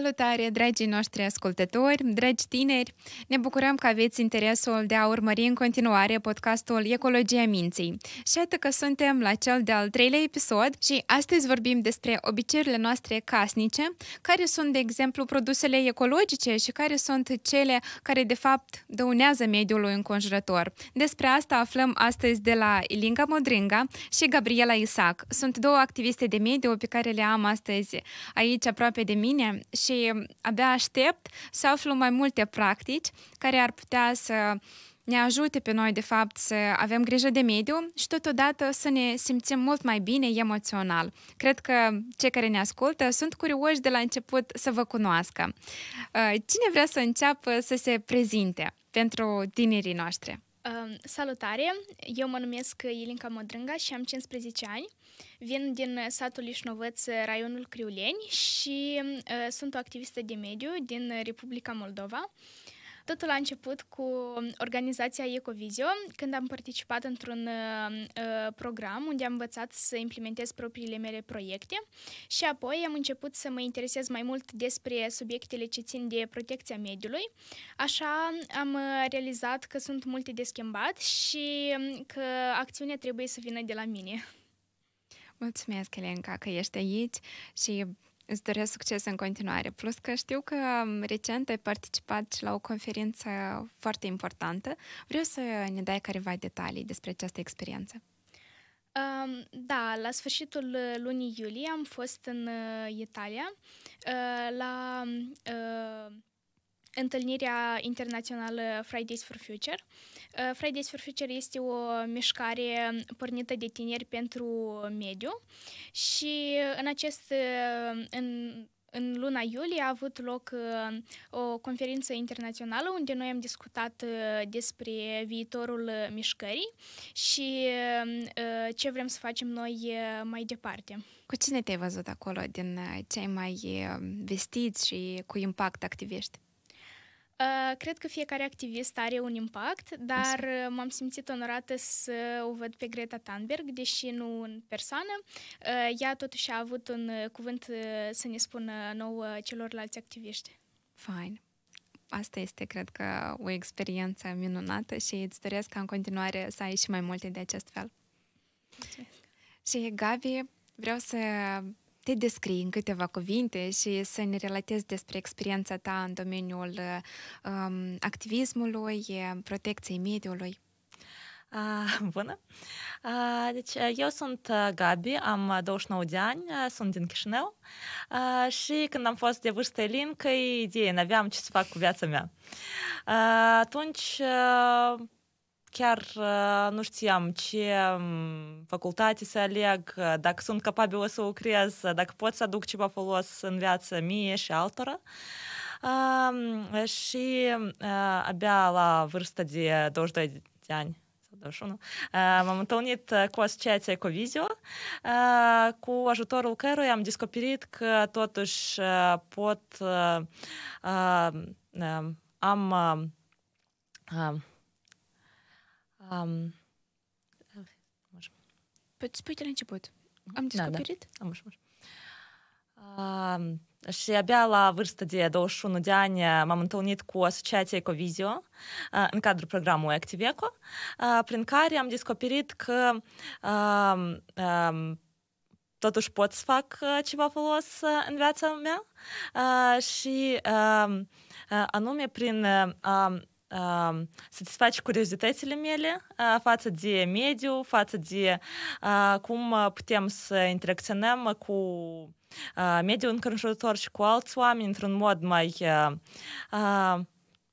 Salutare, dragii noștri ascultători, dragi tineri! Ne bucurăm că aveți interesul de a urmări în continuare podcastul Ecologia Minții. Și atât că suntem la cel de-al treilea episod și astăzi vorbim despre obiceiurile noastre casnice, care sunt, de exemplu, produsele ecologice și care sunt cele care, de fapt, dăunează mediului înconjurător. Despre asta aflăm astăzi de la Ilinga Modringa și Gabriela Isac. Sunt două activiste de mediu pe care le am astăzi aici aproape de mine și abia aștept să aflu mai multe practici care ar putea să ne ajute pe noi, de fapt, să avem grijă de mediu și totodată să ne simțim mult mai bine emoțional. Cred că cei care ne ascultă sunt curioși de la început să vă cunoască. Uh, cine vrea să înceapă să se prezinte pentru tinerii noștri? Ehm, salutare! Eu mă numesc Ilinca Modrânga și am 15 ani. Vin din satul Lișnovăț, raionul Criuleni și ehm, sunt o activistă de mediu din Republica Moldova. Uh, Totul a început cu um, organizația Ecovizio, când am participat într-un um, uh, program unde am învățat să implementez propriile mele proiecte și apoi am început să mă interesez mai mult despre subiectele ce țin de protecția mediului. Așa am uh, realizat că sunt multe de schimbat și um, că acțiunea trebuie să vină de la mine. Mulțumesc, Elenca, că ești aici și Îți doresc succes în continuare. Plus că știu că um, recent ai participat și la o conferință foarte importantă. Vreau să ne dai careva detalii despre această experiență. Um, da, la sfârșitul uh, lunii iulie am fost în uh, Italia uh, la întâlnirea internațională Fridays for Future. Uh, Fridays for Future este o mișcare pornită de tineri pentru mediu și în acest uh, în în luna iulie a avut loc uh, o conferință internațională unde noi am discutat despre viitorul mișcării și ce vrem să facem noi mai departe. Cu cine te-ai văzut acolo din cei mai vestiți și cu impact activiști? Э, cred că fiecare activist are un impact, dar э, m-am simțit onorată să o văd pe Greta Thunberg, deși nu în persoană. Uh, ea totuși a avut un uh, cuvânt uh, să ne spună nouă celorlalți activiști. Fine. Asta este, cred că, o experiență minunată și îți doresc ca în continuare să ai și mai multe de acest fel. Mulțumesc. Și, Gabi, vreau să te descrii în câteva cuvinte și să ne relatezi despre experiența ta în domeniul um, activismului, protecției mediului. Ah, bună! Ah, deci, eu sunt uh, Gabi, am 29 uh, de ani, uh, sunt din Chișinău ah, și când am fost de vârstă elincă, idee, n-aveam ce să fac cu viața mea. Atunci, chiar uh, nu știam ce um, facultate să aleg, uh, dacă sunt capabilă să lucrez, uh, dacă pot să aduc ceva folos în viața mie și altora. Uh, și uh, abia la vârsta de 22 de ani Doșunu. M-am întâlnit cu asociația Covizio, cu ajutorul căruia am descoperit că totuși pot um, am Um, Păi spui de la început. Am descoperit? Da, da. Am așa, Uh, și abia la vârstă de 21 de ani uh, m-am întâlnit cu Asociația Ecovizio uh, în cadrul programului Activeco, uh, prin care am descoperit că uh, uh, totuși pot să fac uh, ceva folos uh, în viața mea uh, și um, uh, anume prin uh, uh, satisface curiozitățile mele față de mediu, față de cum putem să interacționăm cu mediul înconjurător și cu alți oameni într-un mod mai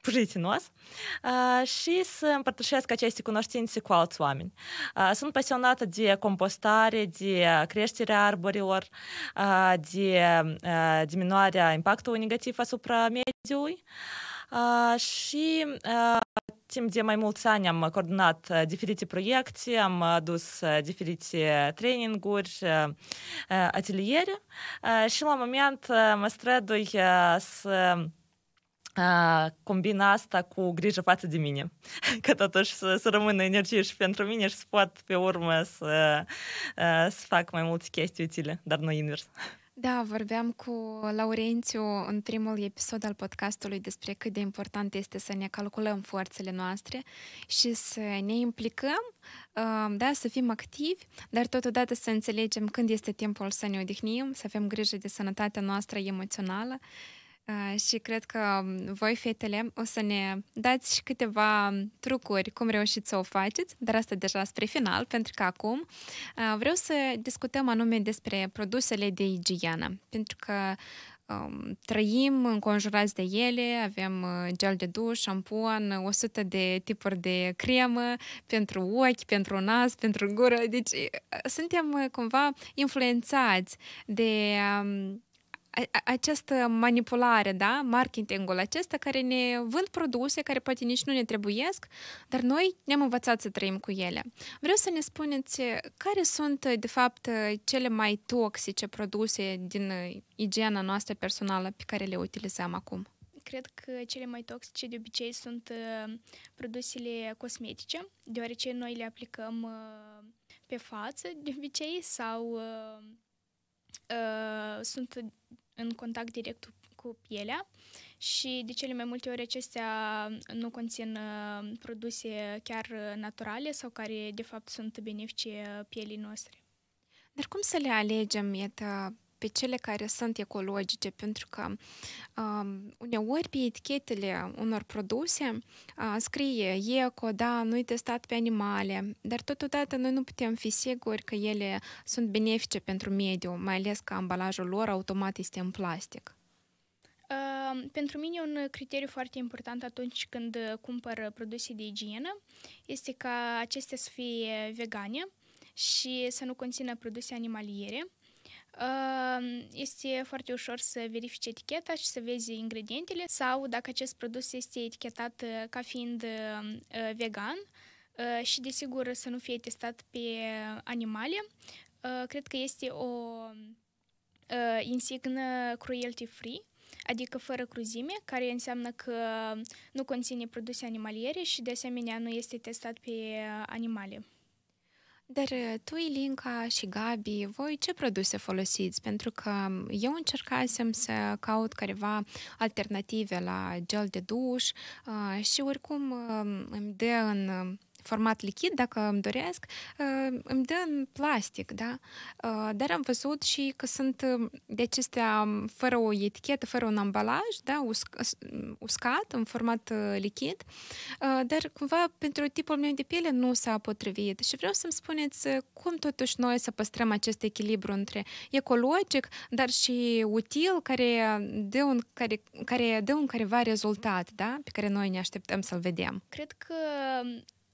prietenos și să împărtășesc aceste cunoștințe cu alți oameni. sunt pasionată de compostare, de creșterea arborilor, de diminuarea impactului negativ asupra mediului și timp de mai mulți ani am coordonat diferite proiecte, am adus diferite traininguri, ateliere și la moment mă strădui să combina asta cu grijă față de mine, că totuși să, să rămână energie și pentru mine și să pot pe urmă să, să fac mai multe chestii utile, dar nu invers. Da, vorbeam cu Laurențiu în primul episod al podcastului despre cât de important este să ne calculăm forțele noastre și să ne implicăm, uh, da, să fim activi, dar totodată să înțelegem când este timpul să ne odihnim, să avem grijă de sănătatea noastră emoțională Eh, și cred că mm, voi, fetele, o să ne dați și câteva mm, trucuri cum reușiți să o faceți, dar asta deja spre final, pentru că acum eh, vreau să discutăm anume despre produsele de igienă, pentru că mm, trăim înconjurați de ele, avem eh, gel de duș, șampon, 100 de tipuri de cremă pentru ochi, pentru nas, pentru gură, deci suntem cumva influențați de această manipulare, da, marketingul acesta care ne vând produse care poate nici nu ne trebuiesc, dar noi ne-am învățat să trăim cu ele. Vreau să ne spuneți care sunt, de fapt, cele mai toxice produse din igiena noastră personală pe care le utilizăm acum? Cred că cele mai toxice de obicei sunt uh, produsele cosmetice, deoarece noi le aplicăm uh, pe față de obicei sau uh, uh sunt în contact direct cu pielea și de cele mai multe ori acestea nu conțin uh, produse chiar naturale sau care de fapt sunt benefice pielii noastre. Dar cum să le alegem, iată, pe cele care sunt ecologice, pentru că um, uneori pe etichetele unor produse uh, scrie eco, da, nu-i testat pe animale, dar totodată noi nu putem fi siguri că ele sunt benefice pentru mediu, mai ales că ambalajul lor automat este în plastic. Uh, pentru mine un criteriu foarte important atunci când cumpăr produse de igienă este ca acestea să fie vegane și să nu conțină produse animaliere este foarte ușor să verifici eticheta și să vezi ingredientele sau dacă acest produs este etichetat uh, ca fiind um, uh, vegan uh, și desigur să nu fie testat pe animale, cred că este o insignă cruelty free adică fără cruzime, care înseamnă că nu conține produse animaliere și de asemenea nu este testat pe animale. Dar uh, tu, Ilinca și Gabi, voi ce produse folosiți? Pentru că um, eu încercasem să caut careva alternative la gel de duș uh, și oricum um, îmi dă în um, format lichid, dacă îmi doresc, îmi dă în plastic, da? Dar am văzut și că sunt de acestea fără o etichetă, fără un ambalaj, da? uscat, în format lichid, dar cumva pentru tipul meu de piele nu s-a potrivit. Și vreau să-mi spuneți cum totuși noi să păstrăm acest echilibru între ecologic, dar și util, care dă un, care, care dă un careva rezultat, da? Pe care noi ne așteptăm să-l vedem. Cred că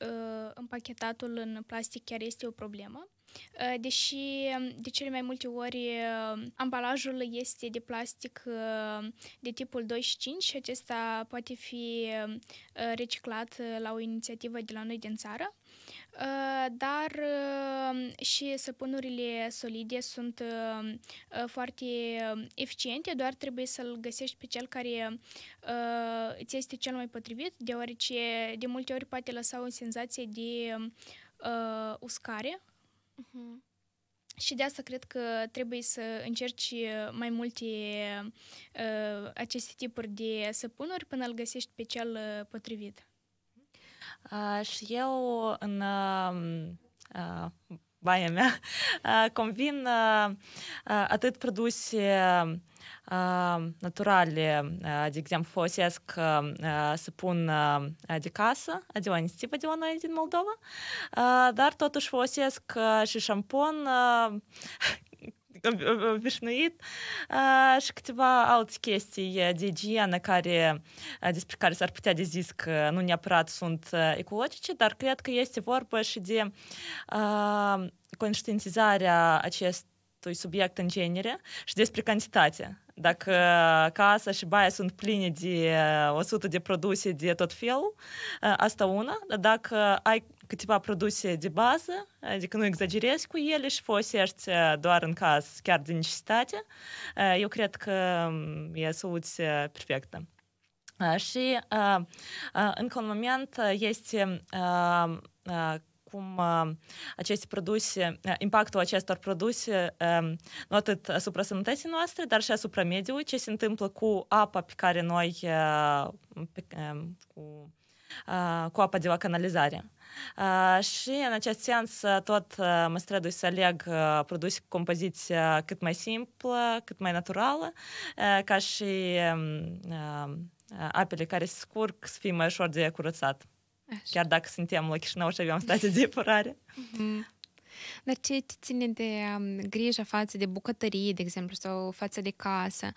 Uh, împachetatul în plastic chiar este o problemă. Uh, deși um, de cele mai multe ori uh, ambalajul este de plastic de tipul 25 și acesta poate fi um, reciclat la o inițiativă de la noi din țară. Ă, dar ă, și săpunurile solide sunt ă, foarte eficiente, doar trebuie să-l găsești pe cel care îți este cel mai potrivit, deoarece de multe ori poate lăsa o senzație de uscare. Uh-huh. Și de asta cred că trebuie să încerci mai multe uh, aceste tipuri de săpunuri până îl găsești pe cel potrivit și eu în uh, baia mea combin atât produse naturale, uh, de exemplu, folosesc uh, săpun uh, de casă, adionistipa de noi din Moldova, dar totuși folosesc uh, și șampon obișnuit și câteva alte chestii de igienă care, despre care s-ar putea de zis că nu neapărat sunt ecologice, dar cred că este vorba și de conștientizarea acestui subiect în genere și despre cantitate dacă casa și baia sunt pline de 100 de produse de tot felul, asta una, dacă ai câteva produse de bază, adică nu exagerezi cu ele și folosești doar în caz chiar de necesitate, eu cred că e soluție perfectă. Și încă un moment este cum aceste produse, impactul acestor produse, nu atât asupra sănătății noastre, dar și asupra mediului, ce se întâmplă cu apa pe care noi, cu, cu apa de la canalizare. Și în acest sens uh, tot uh, mă strădui să aleg uh, produse cu cât mai simplă, cât mai naturală, ca și um, apele care se scurg să fie mai ușor de curățat. Așa. Chiar dacă suntem la Chișinău și avem stație de epurare. Mhm. Dar ce ține de um, grijă față de bucătărie, de exemplu, sau față de casă?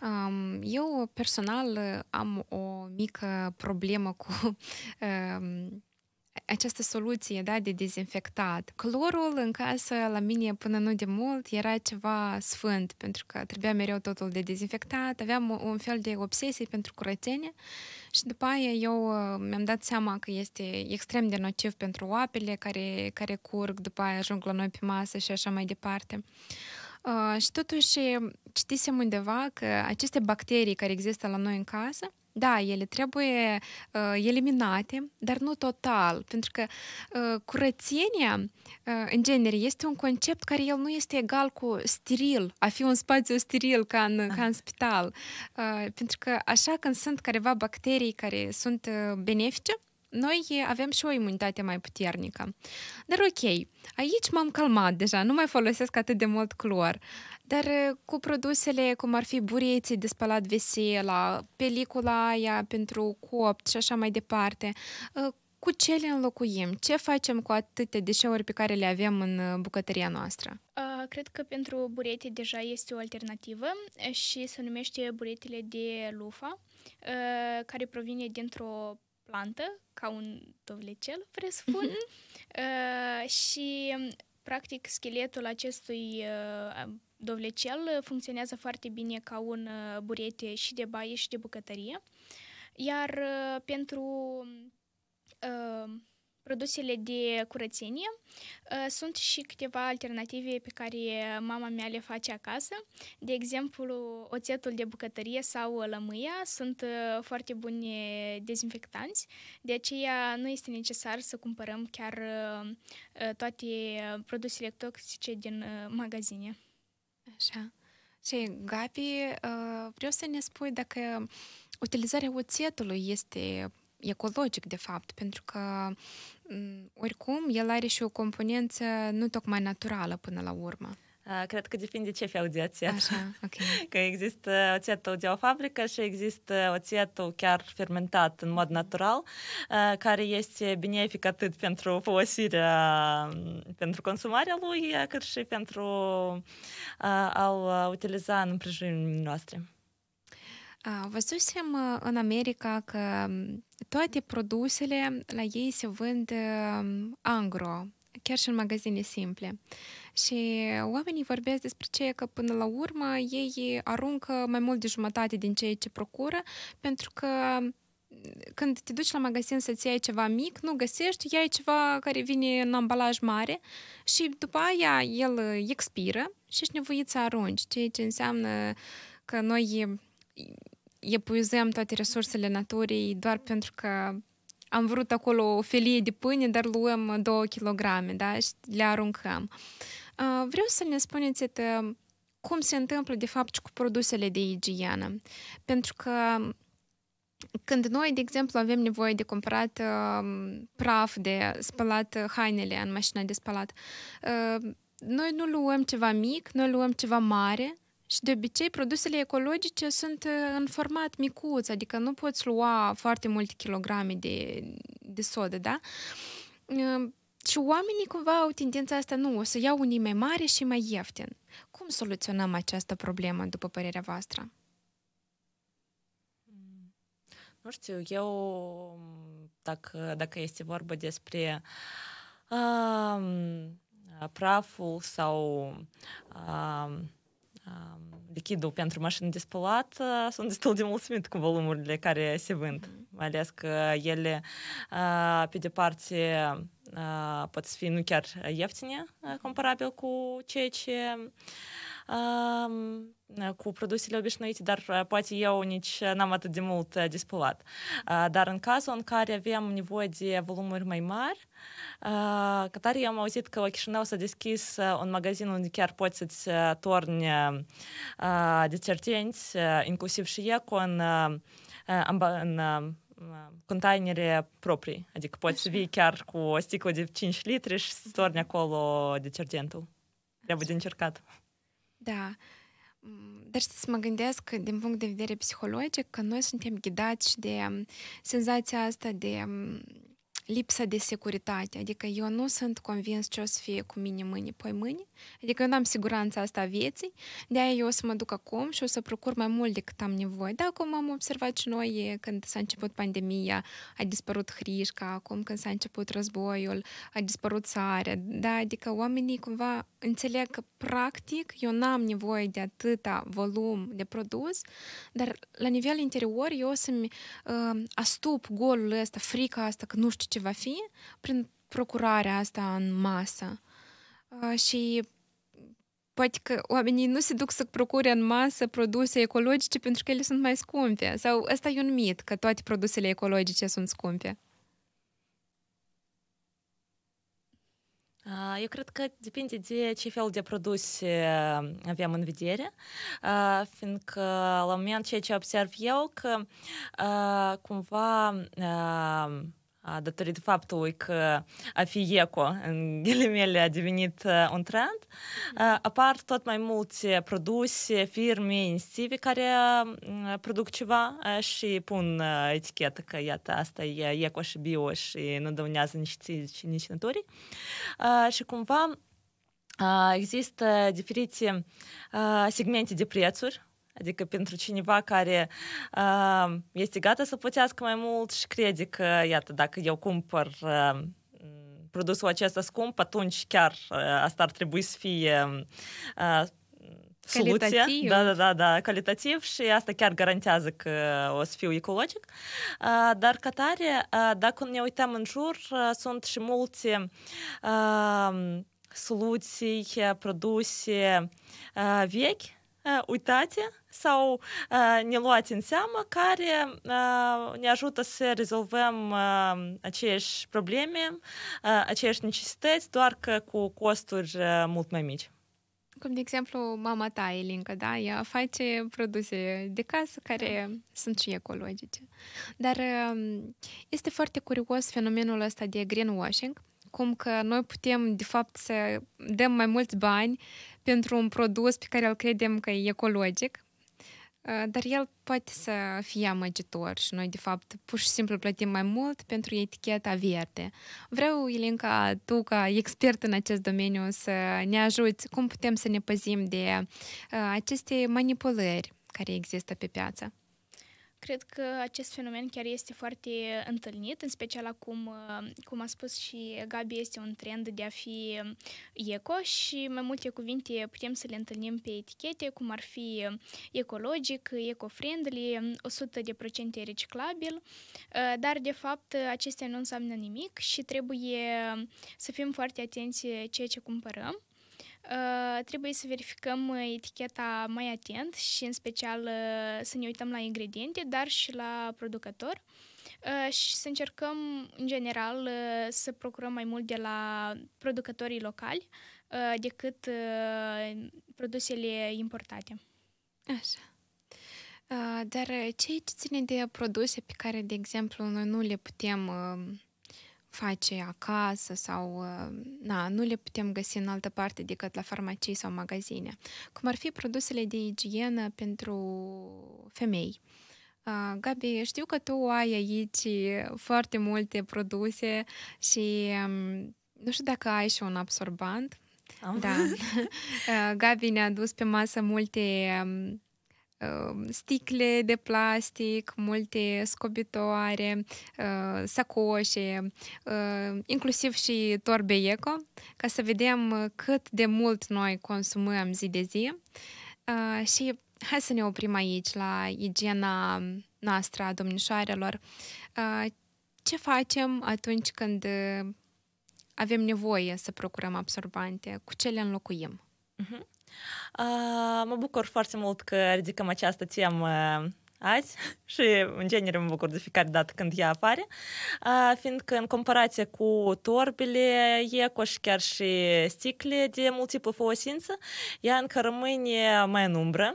Um, eu personal am o mică problemă cu um, această soluție da, de dezinfectat. Clorul în casă la mine până nu de mult era ceva sfânt, pentru că trebuia mereu totul de dezinfectat, aveam un fel de obsesie pentru curățenie și după aia eu uh, mi-am dat seama că este extrem de nociv pentru apele care, care curg, după aia ajung la noi pe masă și așa mai departe. Uh, și totuși uh, citisem undeva că aceste bacterii care există la noi în casă da, ele trebuie uh, eliminate, dar nu total, pentru că uh, curățenia, uh, în genere, este un concept care el nu este egal cu steril, a fi un spațiu steril ca în, ah. ca în spital. Uh, pentru că așa când sunt careva bacterii care sunt uh, benefice, noi avem și o imunitate mai puternică. Dar ok, aici m-am calmat deja, nu mai folosesc atât de mult clor. Dar uh, cu produsele cum ar fi bureții de spălat vesela, pelicula aia pentru copt și așa mai departe, uh, cu ce le înlocuim? Ce facem cu atâtea deșeuri pe care le avem în uh, bucătăria noastră? Cred că pentru burete deja este o alternativă și se numește buretele de lufa, care provine dintr-o plantă, ca un dovlecel, presupun, mhm. și practic, scheletul acestui uh, dovlecel funcționează foarte bine ca un uh, burete și de baie și de bucătărie. Iar uh, pentru produsele de curățenie. Ă, sunt și câteva alternative pe care mama mea le face acasă. De exemplu, oțetul de bucătărie sau lămâia sunt ă, foarte buni dezinfectanți, de aceea nu este necesar să cumpărăm chiar ă, toate produsele toxice din magazine. Așa. Și, Gabi, vreau să ne spui dacă utilizarea oțetului este ecologic, de fapt, pentru că Mm, oricum, el are și o componență nu tocmai naturală până la urmă. Cred că depinde ce fel de oțet. Așa, ok. Că există oțetul de o fabrică și există oțetul chiar fermentat în mod natural, care este benefic atât pentru folosirea, pentru consumarea lui, cât și pentru a-l utiliza în împrejurimile noastre. Văzusem în America că toate produsele la ei se vând angro, chiar și în magazine simple. Și oamenii vorbesc despre ce că până la urmă ei aruncă mai mult de jumătate din ceea ce procură, pentru că când te duci la magazin să-ți iei ceva mic, nu găsești, iei ceva care vine în ambalaj mare și după aia el expiră și ești nevoit să arunci, ceea ce înseamnă că noi epuizăm toate resursele naturii doar pentru că am vrut acolo o felie de pâine, dar luăm 2 kg da? și le aruncăm. Uh, vreau să ne spuneți că cum se întâmplă de fapt și cu produsele de igienă. Pentru că când noi, de exemplu, avem nevoie de cumpărat uh, praf de spălat uh, hainele în mașina de spălat, uh, noi nu luăm ceva mic, noi luăm ceva mare și de obicei, produsele ecologice sunt uh, în format micuț, adică nu poți lua foarte multe kilograme de, de sodă, da? Uh, și oamenii cumva au tendința asta, nu, o să iau unii mai mare și mai ieftin. Cum soluționăm această problemă, după părerea voastră? Nu știu, eu, dacă, dacă este vorba despre um, praful sau um, lichidul pentru mașini de spălat sunt destul de mulțumit cu volumurile care se vând, mai ales că ele, uh, pe de parte, poți fi nu chiar ieftine comparabil cu ceea ce cu produsele obișnuite, dar poate eu nici n-am atât de mult dispulat. Dar în cazul în care avem nevoie de volumuri mai mari, ca tare eu am auzit că la Chișinău s-a deschis un magazin unde chiar poți să-ți torni detergenți, inclusiv și ec, în, în containere proprii, adică poți să vii chiar cu o sticlă de 5 litri și să torni acolo detergentul. Trebuie de încercat. Da. Dar știți, mă gândesc din punct de vedere psihologic că noi suntem ghidați de senzația asta de lipsa de securitate. Adică eu nu sunt convins ce o să fie cu mine mâine, poi mâine. Adică eu nu am siguranța asta a vieții, de-aia eu o să mă duc acum și o să procur mai mult decât am nevoie. Da, acum am observat și noi când s-a început pandemia, a dispărut hrișca, acum când s-a început războiul, a dispărut sarea. Da, adică oamenii cumva înțeleg că practic eu n-am nevoie de atâta volum de produs, dar la nivel interior eu o să-mi uh, astup golul ăsta, frica asta că nu știu ce ce va fi prin procurarea asta în masă. Uh, și poate că oamenii nu se duc să procure în masă produse ecologice pentru că ele sunt mai scumpe. Sau ăsta e un mit, că toate produsele ecologice sunt scumpe. Uh, eu cred că depinde de ce fel de produse uh, avem în vedere, fiindcă la moment ceea ce observ eu că cumva datorită faptului că a fi eco, în ghilimele, a devenit un trend, apar tot mai multe produse, firme, instituții care produc ceva și pun etichetă că, iată, asta e eco și bio și nu dăunează nici ție și nici naturii. Și cumva există diferite segmente de prețuri Adică pentru cineva care uh, este gata să plătească mai mult și crede că, iată, dacă eu cumpăr uh, produsul acesta scump, atunci chiar uh, asta ar trebui să fie uh, soluție. Calitativ. Da, da, da, da, calitativ și asta chiar garantează că o să fiu ecologic. Uh, dar ca tare, uh, dacă ne uităm în jur, uh, sunt și multe soluții, produse vechi uitate sau ne luați în seamă care ne ajută să rezolvăm aceeași probleme, aceeași necesități, doar că cu costuri mult mai mici. Cum, de exemplu, mama ta, Elinca, da? Ea face produse de casă care da. sunt și ecologice. Dar este foarte curios fenomenul ăsta de greenwashing, cum că noi putem, de fapt, să dăm mai mulți bani pentru un produs pe care îl credem că e ecologic, uh, dar el poate să fie amăgitor și noi, de fapt, pur și simplu plătim mai mult pentru eticheta verde. Vreau, Ilinca, tu, ca expert în acest domeniu, să ne ajuți cum putem să ne păzim de uh, aceste manipulări care există pe piață. Cred că acest fenomen chiar este foarte întâlnit, în special acum, uh, cum a spus și Gabi, este un trend de a fi uh, eco și mai multe cuvinte putem să le întâlnim pe etichete, cum ar fi uh, ecologic, eco-friendly, 100% reciclabil, dar de fapt acestea nu înseamnă nimic și trebuie să fim foarte atenți ceea ce cumpărăm Э, trebuie să verificăm э, eticheta mai atent și în special э, să ne uităm la ingrediente, dar și la producător și să încercăm în general să procurăm mai mult de la producătorii locali decât produsele importate. Așa. Ă, dar ce ține de produse pe care, de exemplu, noi nu le putem uh, face acasă sau uh, na, nu le putem găsi în altă parte decât la farmacii sau magazine. Cum ar fi produsele de igienă pentru femei. Uh, Gabi, știu că tu ai aici foarte multe produse și um, nu știu dacă ai și un absorbant. Am. Da. Uh, Gabi ne-a dus pe masă multe um, Um, sticle de plastic, multe scobitoare, uh, sacoșe, uh, inclusiv și torbe eco, ca să vedem uh, cât de mult noi consumăm zi de zi. Și hai să ne oprim aici la igiena noastră a domnișoarelor. Ce facem atunci când avem nevoie să procurăm absorbante? Cu ce le înlocuim? Uh-huh. Uh, mă bucur foarte mult că ridicăm această temă azi și, în genere, mă bucur de fiecare dată când ea apare, fiindcă, în comparație cu Torbile eco și chiar și sticle de multiplă folosință, ea încă rămâne mai în umbră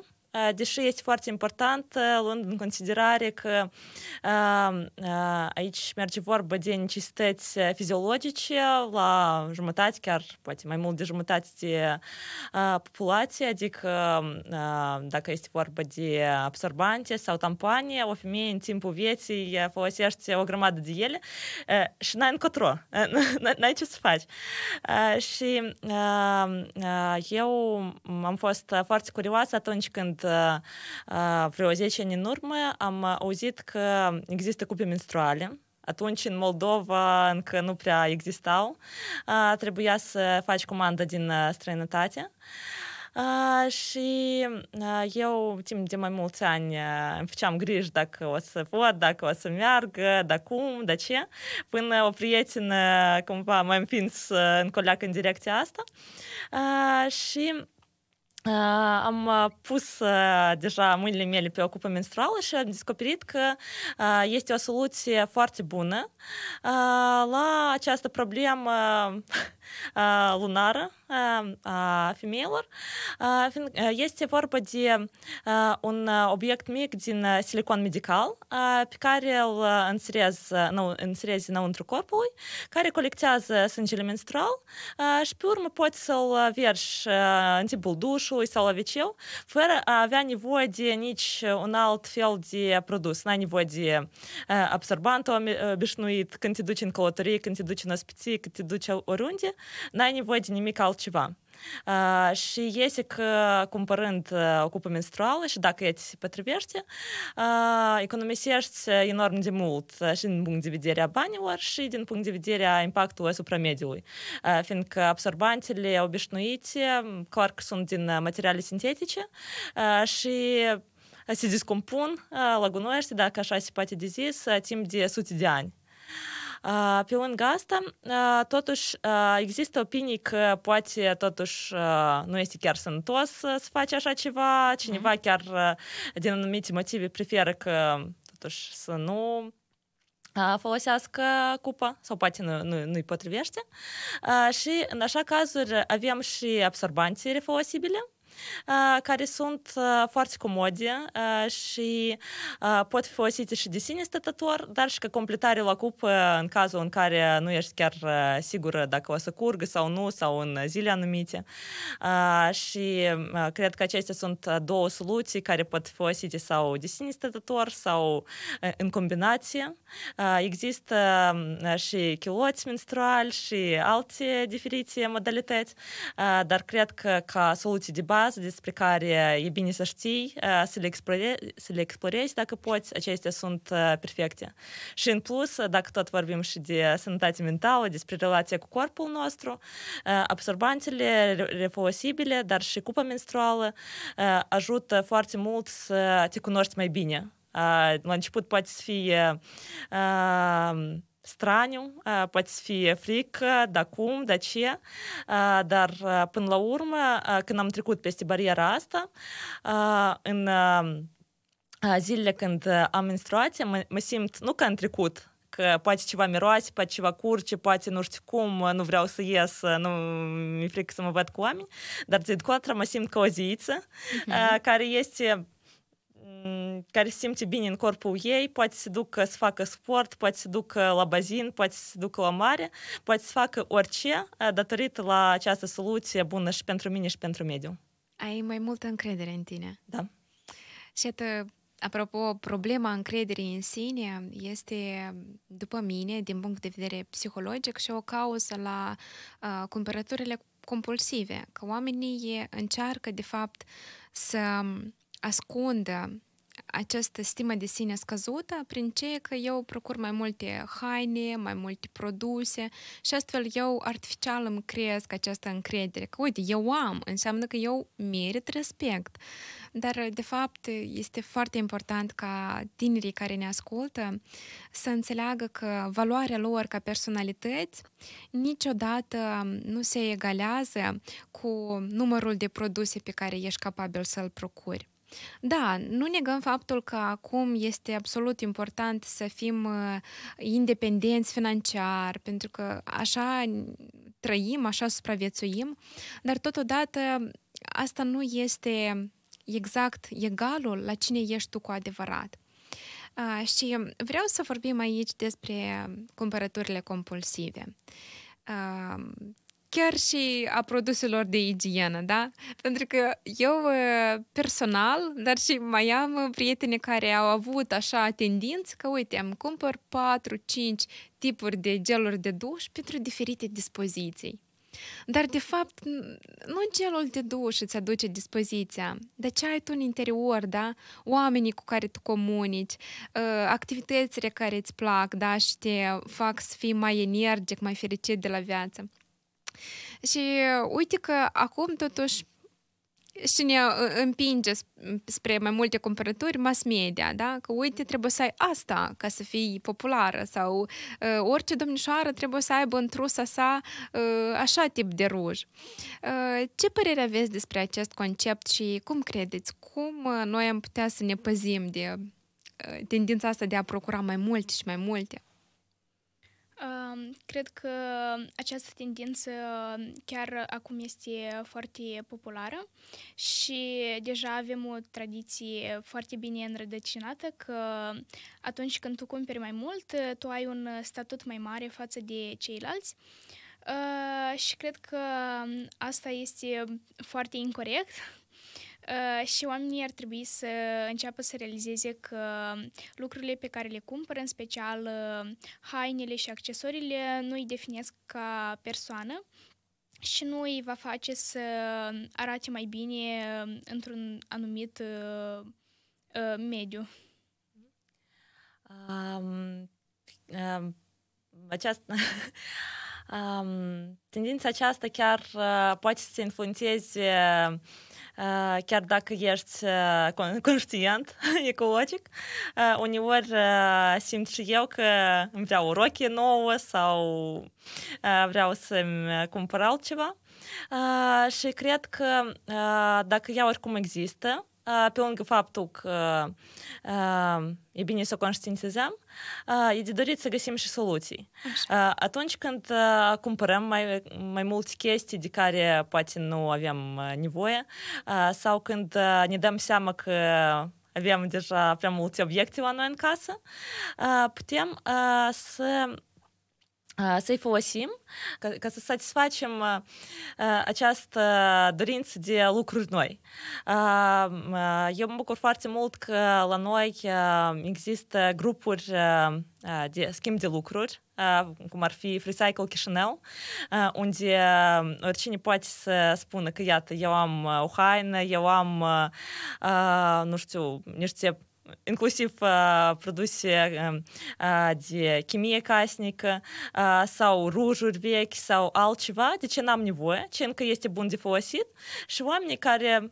deși este foarte important, luând în considerare că aici merge vorba de necesități fiziologice la jumătate, chiar poate mai mult de jumătate de populație, adică dacă este vorba de absorbante sau tampane, o femeie în timpul vieții folosește o grămadă de ele și n-ai încotro, n-ai ce să faci. Și eu am fost foarte curioasă atunci când vreo 10 ani în urmă, am auzit că există cupe menstruale, atunci în Moldova încă nu prea existau, trebuia să faci comandă din străinătate. Uh, și uh, eu timp de mai mulți ani uh, îmi făceam griji dacă o să pot, dacă o să meargă, dacă cum, de ce, până o prietenă cumva m-a împins în coleacă în direcția asta. Uh, și am pus deja mâinile mele pe o cupă menstruală și am descoperit că este o soluție foarte bună la această problemă Э, лунара э, а, фемейлар э, есть те тепор где он объект где на силикон медикал пикарил инсрез на инсрезе на унтрукорпулой кари коллектяз с анджелем инстрал шпюр мы поцел верш антибул душу и соловичел фер вяни води нич уналт фелди продус на не води абсорбанто бешнуит кантидучин колотори кантидучин оспити кантидуча орунди n-ai nevoie de nimic altceva. Uh, și iese că cumpărând uh, o cupă menstruală și dacă ea ți se potrivește, uh, economisești enorm de mult și din punct de vedere a banilor și din punct de vedere a impactului asupra mediului. Fiindcă absorbantele obișnuite, clar că sunt din materiale sintetice și se discompun, la gunoaște, dacă așa se poate de zis, timp de sute de ani. Pe lângă asta, totuși, există opinii că poate totuși nu este chiar sănătos să faci așa ceva. Cineva mm-hmm. chiar din anumite motive preferă că totuși să nu folosească cupa sau poate nu, nu, nu-i potrivește. Și în așa cazuri avem și absorbanții refolosibile, Э, care sunt э, foarte comode э, și pot fi folosite și de sine stătător, dar și ca completare la cupă în cazul în care nu ești chiar eh, sigură dacă o să curgă sau nu, sau în zile anumite. Și cred că acestea sunt două soluții care pot fi folosite sau de sine stătător sau eh, în combinație. Există mm, și chiloți menstruali și alte diferite modalități, dar cred că ca soluții de bază contează, despre care e bine să știi, э, să le, explore, să le explorezi dacă poți, acestea sunt э, perfecte. Și în plus, dacă tot vorbim și de sănătate mentală, despre relația cu corpul nostru, э, absorbantele refolosibile, dar și cupa menstruală ajută foarte mult să te cunoști mai bine. La început poate să fie straniu, poți fi frică, da cum, da ce, dar până la urmă, când am trecut peste bariera asta, în zilele când am menstruație, mă, mă simt nu ca în trecut, că poate ceva miroase, poate ceva curge, poate nu știu cum, nu vreau să ies, nu mi-e frică să mă văd cu oameni, dar de contra mă simt ca o ziță, uh-huh. care este care se simte bine în corpul ei, poate să ducă să facă sport, poate să ducă la bazin, poate să se ducă la mare, poate să facă orice eh, datorită la această soluție bună și pentru mine și pentru mediu. Ai mai multă încredere în tine. Da. Și atât Apropo, problema încrederii în sine este, după mine, din punct de vedere psihologic, și o cauză la uh, cumpărăturile compulsive, că oamenii eh, încearcă, de fapt, să mm, ascundă această stimă de sine scăzută prin ce că eu procur mai multe haine, mai multe produse și astfel eu artificial îmi creez această încredere. Că uite, eu am, înseamnă că eu merit respect. Dar, de fapt, este foarte important ca tinerii care ne ascultă să înțeleagă că valoarea lor ca personalități niciodată nu se egalează cu numărul de produse pe care ești capabil să-l procuri. Da, nu negăm faptul că acum este absolut important să fim uh, independenți financiar, pentru că așa trăim, așa supraviețuim, dar totodată asta nu este exact egalul la cine ești tu cu adevărat. Uh, și vreau să vorbim aici despre cumpărăturile compulsive. Uh, chiar și a produselor de igienă, da? Pentru că eu ă, personal, dar și mai am ă, prieteni care au avut așa tendință că, uite, am cumpăr 4-5 tipuri de geluri de duș pentru diferite dispoziții. Dar, de fapt, nu gelul de duș îți aduce dispoziția, dar ce ai tu în interior, da? Oamenii cu care tu comunici, ă, activitățile care îți plac, da? Și te fac să fii mai energic, mai fericit de la viață. Și uh, uite că acum totuși și ne uh, împinge spre mai multe cumpărături mass media, da? Că uite, trebuie să ai asta ca să fii populară sau uh, orice domnișoară trebuie să aibă în trusa sa uh, așa tip de ruj. Uh, ce părere aveți despre acest concept și cum credeți? Cum uh, noi am putea să ne păzim de uh, tendința asta de a procura mai multe și mai multe? Cred că această tendință chiar acum este foarte populară și deja avem o tradiție foarte bine înrădăcinată că atunci când tu cumperi mai mult, tu ai un statut mai mare față de ceilalți. Și cred că asta este foarte incorrect Uh, și oamenii ar trebui să înceapă să realizeze că um, lucrurile pe care le cumpără, în special uh, hainele și accesoriile, nu îi definesc ca persoană și nu îi va face să um, arate mai bine într-un anumit uh, uh mediu. Um, um, această... um, tendința aceasta chiar uh, poate să influențeze uh, chiar dacă ești conștient, ecologic, uneori simt și eu că îmi vreau o rochie nouă sau vreau să-mi cumpăr altceva. Și cred că dacă ea oricum există, pe lângă faptul că e bine să conștientizăm, e de dorit să găsim și soluții. Așa. Atunci când cumpărăm mai, mai multe chestii de care poate nu avem nevoie sau când ne dăm seama că avem deja prea multe obiecte la noi în casă, putem să Сейфоласим, сатисфачим această dorință de lucruri noi. Eu mă bucur foarte mult că la noi există grupuri de schimb de lucruri, cum ar fi Freecycle Chișinău, unde oricine poate să spună că, iată, eu am o haină, eu am, nu știu, niște inclusiv uh, produse um, uh, de chimie casnică uh, sau rujuri vechi sau altceva, de ce n-am nevoie, ce încă este bun de folosit și oamenii care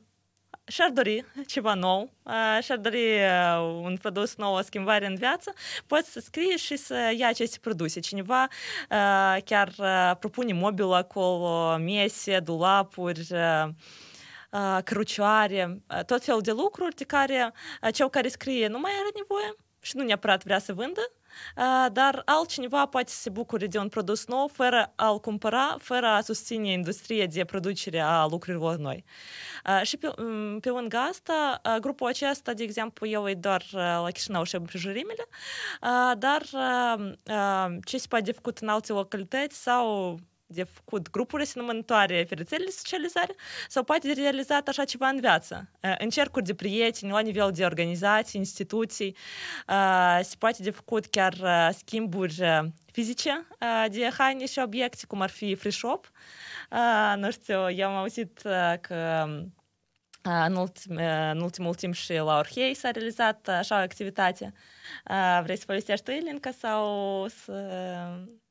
și-ar dori ceva nou, și-ar dori un produs nou, o schimbare în viață, poți să scrii și să ia aceste produse. Cineva chiar propune mobilă acolo, mese, dulapuri, crucioare, tot fel de lucruri de care cel care scrie nu mai are nevoie și nu neapărat vrea să vândă, dar altcineva poate să se bucure de un produs nou fără a-l cumpăra, fără a susține industria de producere a lucrurilor noi. Și pe, pe lângă asta, grupul acesta, de exemplu, eu e doar la Chișinău și împrejurimile, dar ce se poate făcut în alte localități sau de făcut, grupurile se numănătoare pe rețelele socializare sau poate de realizat așa ceva în viață, uh, în cercuri de prieteni, la nivel de organizații, instituții, uh, se poate de făcut chiar uh, schimburi fizice de haine și obiecte, cum ar fi free shop. Nu știu, eu am auzit că um, în, ultim, în ultimul timp și la Orhei s-a realizat așa o activitate. Vrei să povestești tu, Elinca, sau să...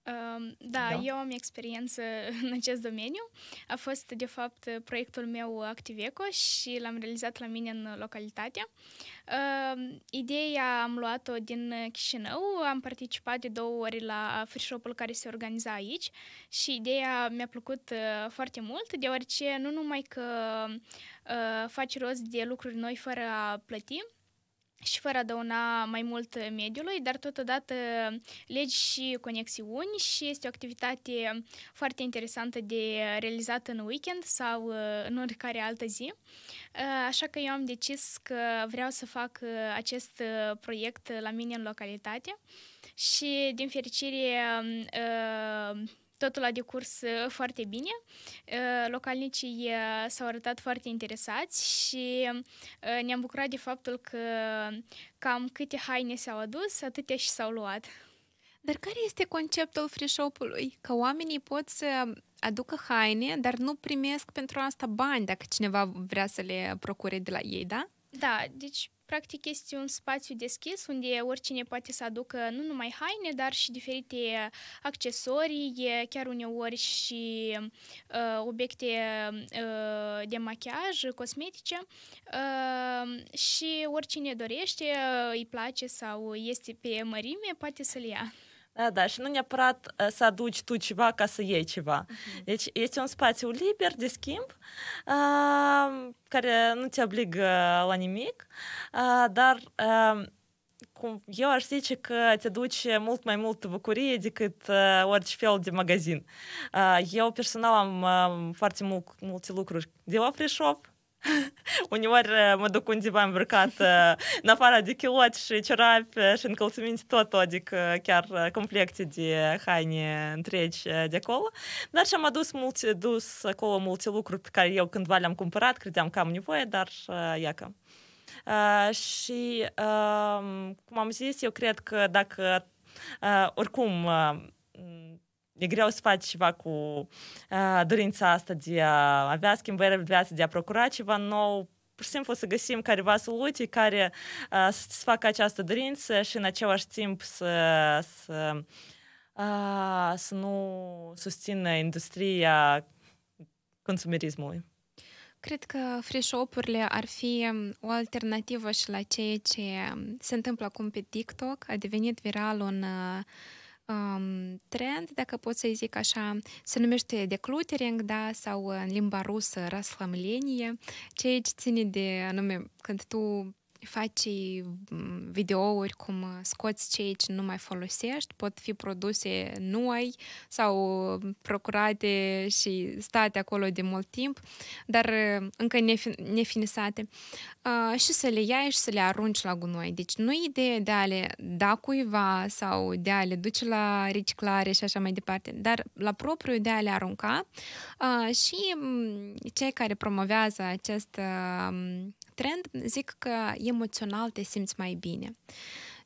Da, da, eu am experiență în acest domeniu. A fost, de fapt, proiectul meu Activeco și l-am realizat la mine în localitate. Ideea am luat-o din Chișinău, am participat de două ori la shop-ul care se organiza aici și ideea mi-a plăcut foarte mult, deoarece nu numai că uh, uh, faci rost de lucruri noi fără a plăti și fără a dăuna mai mult mediului, dar totodată legi și conexiuni și este o activitate foarte interesantă de realizat în weekend sau ă, în oricare altă zi. Ă, așa că eu am decis că vreau să fac acest proiect la mine în localitate și din fericire totul a decurs uh, foarte bine. Uh, localnicii uh, s-au arătat foarte interesați și ne-am bucurat de faptul că cam câte haine s-au adus, atâtea și s-au luat. Dar care este conceptul free shop-ului? Că oamenii pot să aducă haine, dar nu primesc pentru asta bani dacă cineva vrea să le procure de la ei, da? Da, deci Practic este un spațiu deschis unde oricine poate să aducă nu numai haine, dar și diferite accesorii, chiar uneori și uh, obiecte uh, de machiaj, cosmetice uh, și oricine dorește, uh, îi place sau este pe mărime, poate să le ia. Da, da, și nu neapărat uh, să aduci tu ceva ca să iei ceva. Uh-huh. Deci este un spațiu liber de schimb uh, care nu te obligă la nimic, uh, dar uh, cum eu aș zice că te duce mult mai mult bucurie decât uh, orice fel de magazin. Uh, eu personal am uh, foarte mult, multe lucruri de la free shop, Uneori uh, mă duc undeva îmbrăcată uh, în afară de chiloți și ciorapi uh, și încălțăminți tot, adică chiar complecte de haine întregi de acolo. Dar și-am adus multe, dus acolo multe lucruri pe care eu cândva le-am cumpărat, credeam că am nevoie, dar iacă. Uh, și, uh, cum am zis, eu cred că dacă, uh, oricum, uh, e greu să faci ceva cu uh, dorința asta de a avea schimbări în viață, de a procura ceva nou, pur și simplu să găsim careva soluții care uh, să-ți facă această dorință și în același timp să, să, uh, să nu susțină industria consumerismului. Cred că free shop-urile ar fi um, o alternativă și la ceea ce um, se întâmplă acum pe TikTok. A devenit viral un uh, um, trend, dacă pot să-i zic așa, se numește decluttering, da, sau în э, limba rusă raslamlenie, ceea ce ține de anume când tu faci mm, videouri cum uh, scoți cei ce nu mai folosești, pot fi produse noi sau procurate și state acolo de mult timp, dar uh, încă nefinisate, uh, și să le iei și să le arunci la gunoi. Deci nu e ideea de a le da cuiva sau de a le duce la reciclare și așa mai departe, dar la propriu de a le arunca și mm, cei care promovează acest trend, zic că emoțional te simți mai bine.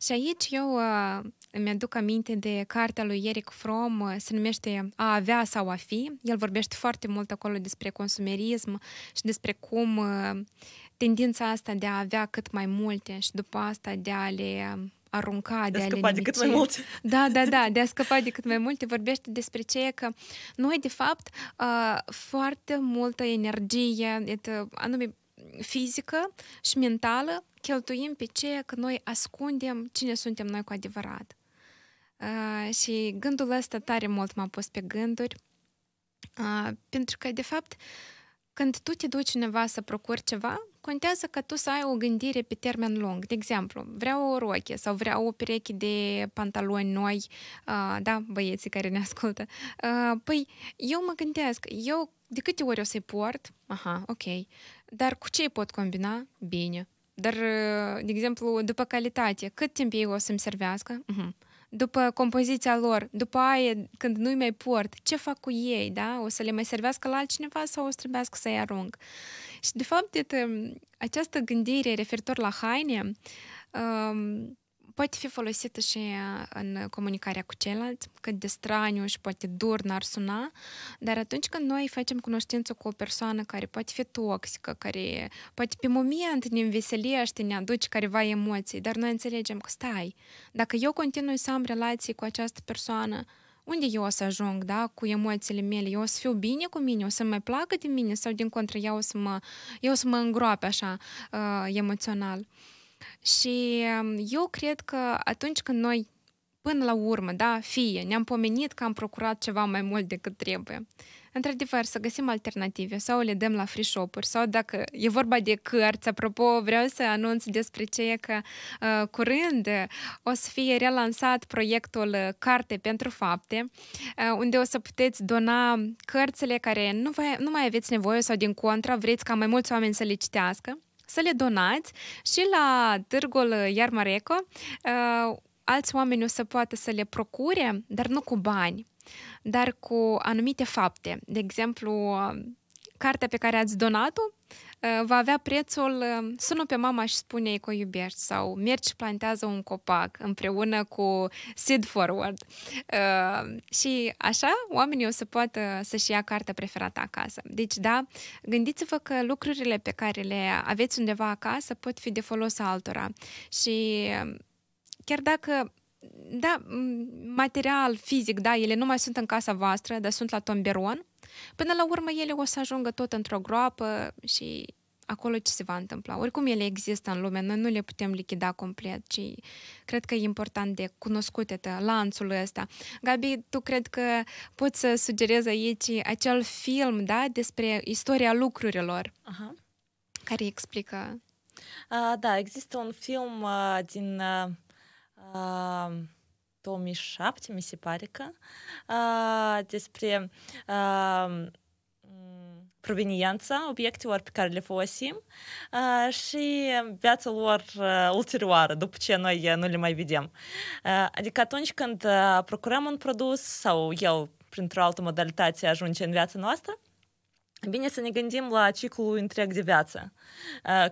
Și aici eu uh, îmi aduc aminte de cartea lui Eric Fromm, uh, se numește A avea sau a fi. El vorbește foarte mult acolo despre consumerism și despre cum uh, tendința asta de a avea cât mai multe și după asta de a le arunca, de, de a scăpa de cât mai multe. Da, da, da, de a scăpa de cât mai multe. Vorbește despre ce că noi, de fapt, foarte multă energie, anume fizică și mentală cheltuim pe ceea că noi ascundem cine suntem noi cu adevărat. Uh, și gândul ăsta tare mult m-a pus pe gânduri, uh, pentru că, de fapt, când tu te duci undeva să procuri ceva, contează că tu să ai o gândire pe termen lung. De exemplu, vreau o roche sau vreau o pereche de pantaloni noi, uh, da, băieții care ne ascultă. Uh, păi, eu mă gândesc, eu de câte ori o să-i port? Aha, ok. Dar cu ce pot combina? Bine. Dar, uh, de exemplu, după calitate, cât timp ei o să-mi servească? Uh-huh după compoziția lor, după aia, când nu-i mai port, ce fac cu ei, da? O să le mai servească la altcineva sau o să trebuiască să-i arunc? Și, de fapt, iată, această gândire referitor la haine um, poate fi folosită și în comunicarea cu ceilalți, cât de straniu și poate dur n-ar suna, dar atunci când noi facem cunoștință cu o persoană care poate fi toxică, care poate pe moment ne înveselește, ne aduce careva emoții, dar noi înțelegem că stai, dacă eu continui să am relații cu această persoană, unde eu o să ajung, da, cu emoțiile mele, eu o să fiu bine cu mine, o să mai placă de mine sau din contră eu o să mă, eu o să mă îngroape așa uh, emoțional. Și um, eu cred că atunci când noi până la urmă, da, fie, ne-am pomenit că am procurat ceva mai mult decât trebuie. Într-adevăr, să găsim alternative sau le dăm la free shop-uri sau dacă e vorba de cărți, apropo, vreau să anunț despre ce că uh, curând o să fie relansat proiectul ă, Carte pentru Fapte, uh, unde o să puteți dona cărțile care nu, vă, nu mai aveți nevoie sau din contra vreți ca mai mulți oameni să le citească să le donați și la târgul Iarmareco alți oameni o să poată să le procure, dar nu cu bani, dar cu anumite fapte. De exemplu, cartea pe care ați donat-o uh, va avea prețul uh, sună pe mama și spune că o iubești sau mergi și plantează un copac împreună cu Seed Forward. Uh, și așa oamenii o să poată să-și ia cartea preferată acasă. Deci da, gândiți-vă că lucrurile pe care le aveți undeva acasă pot fi de folos altora și chiar dacă da, material, fizic, da, ele nu mai sunt în casa voastră, dar sunt la tomberon, până la urmă ele o să ajungă tot într-o groapă și acolo ce se va întâmpla. Oricum ele există în lume, noi nu le putem lichida complet, ci cred că e important de cunoscute lanțul ăsta. Gabi, tu cred că poți să sugerezi aici acel film, da, despre istoria lucrurilor, Aha. care explică... Uh, da, există un film uh, din... Uh uh, 2007, mi se pare că, despre proveniența obiectelor pe care le folosim și viața lor ulterioară, după ce noi ă, nu le mai vedem. adică atunci când procurăm un produs sau el, printr-o altă modalitate, ajunge în viața noastră, Bine să ne gândim la ciclul întreg de viață.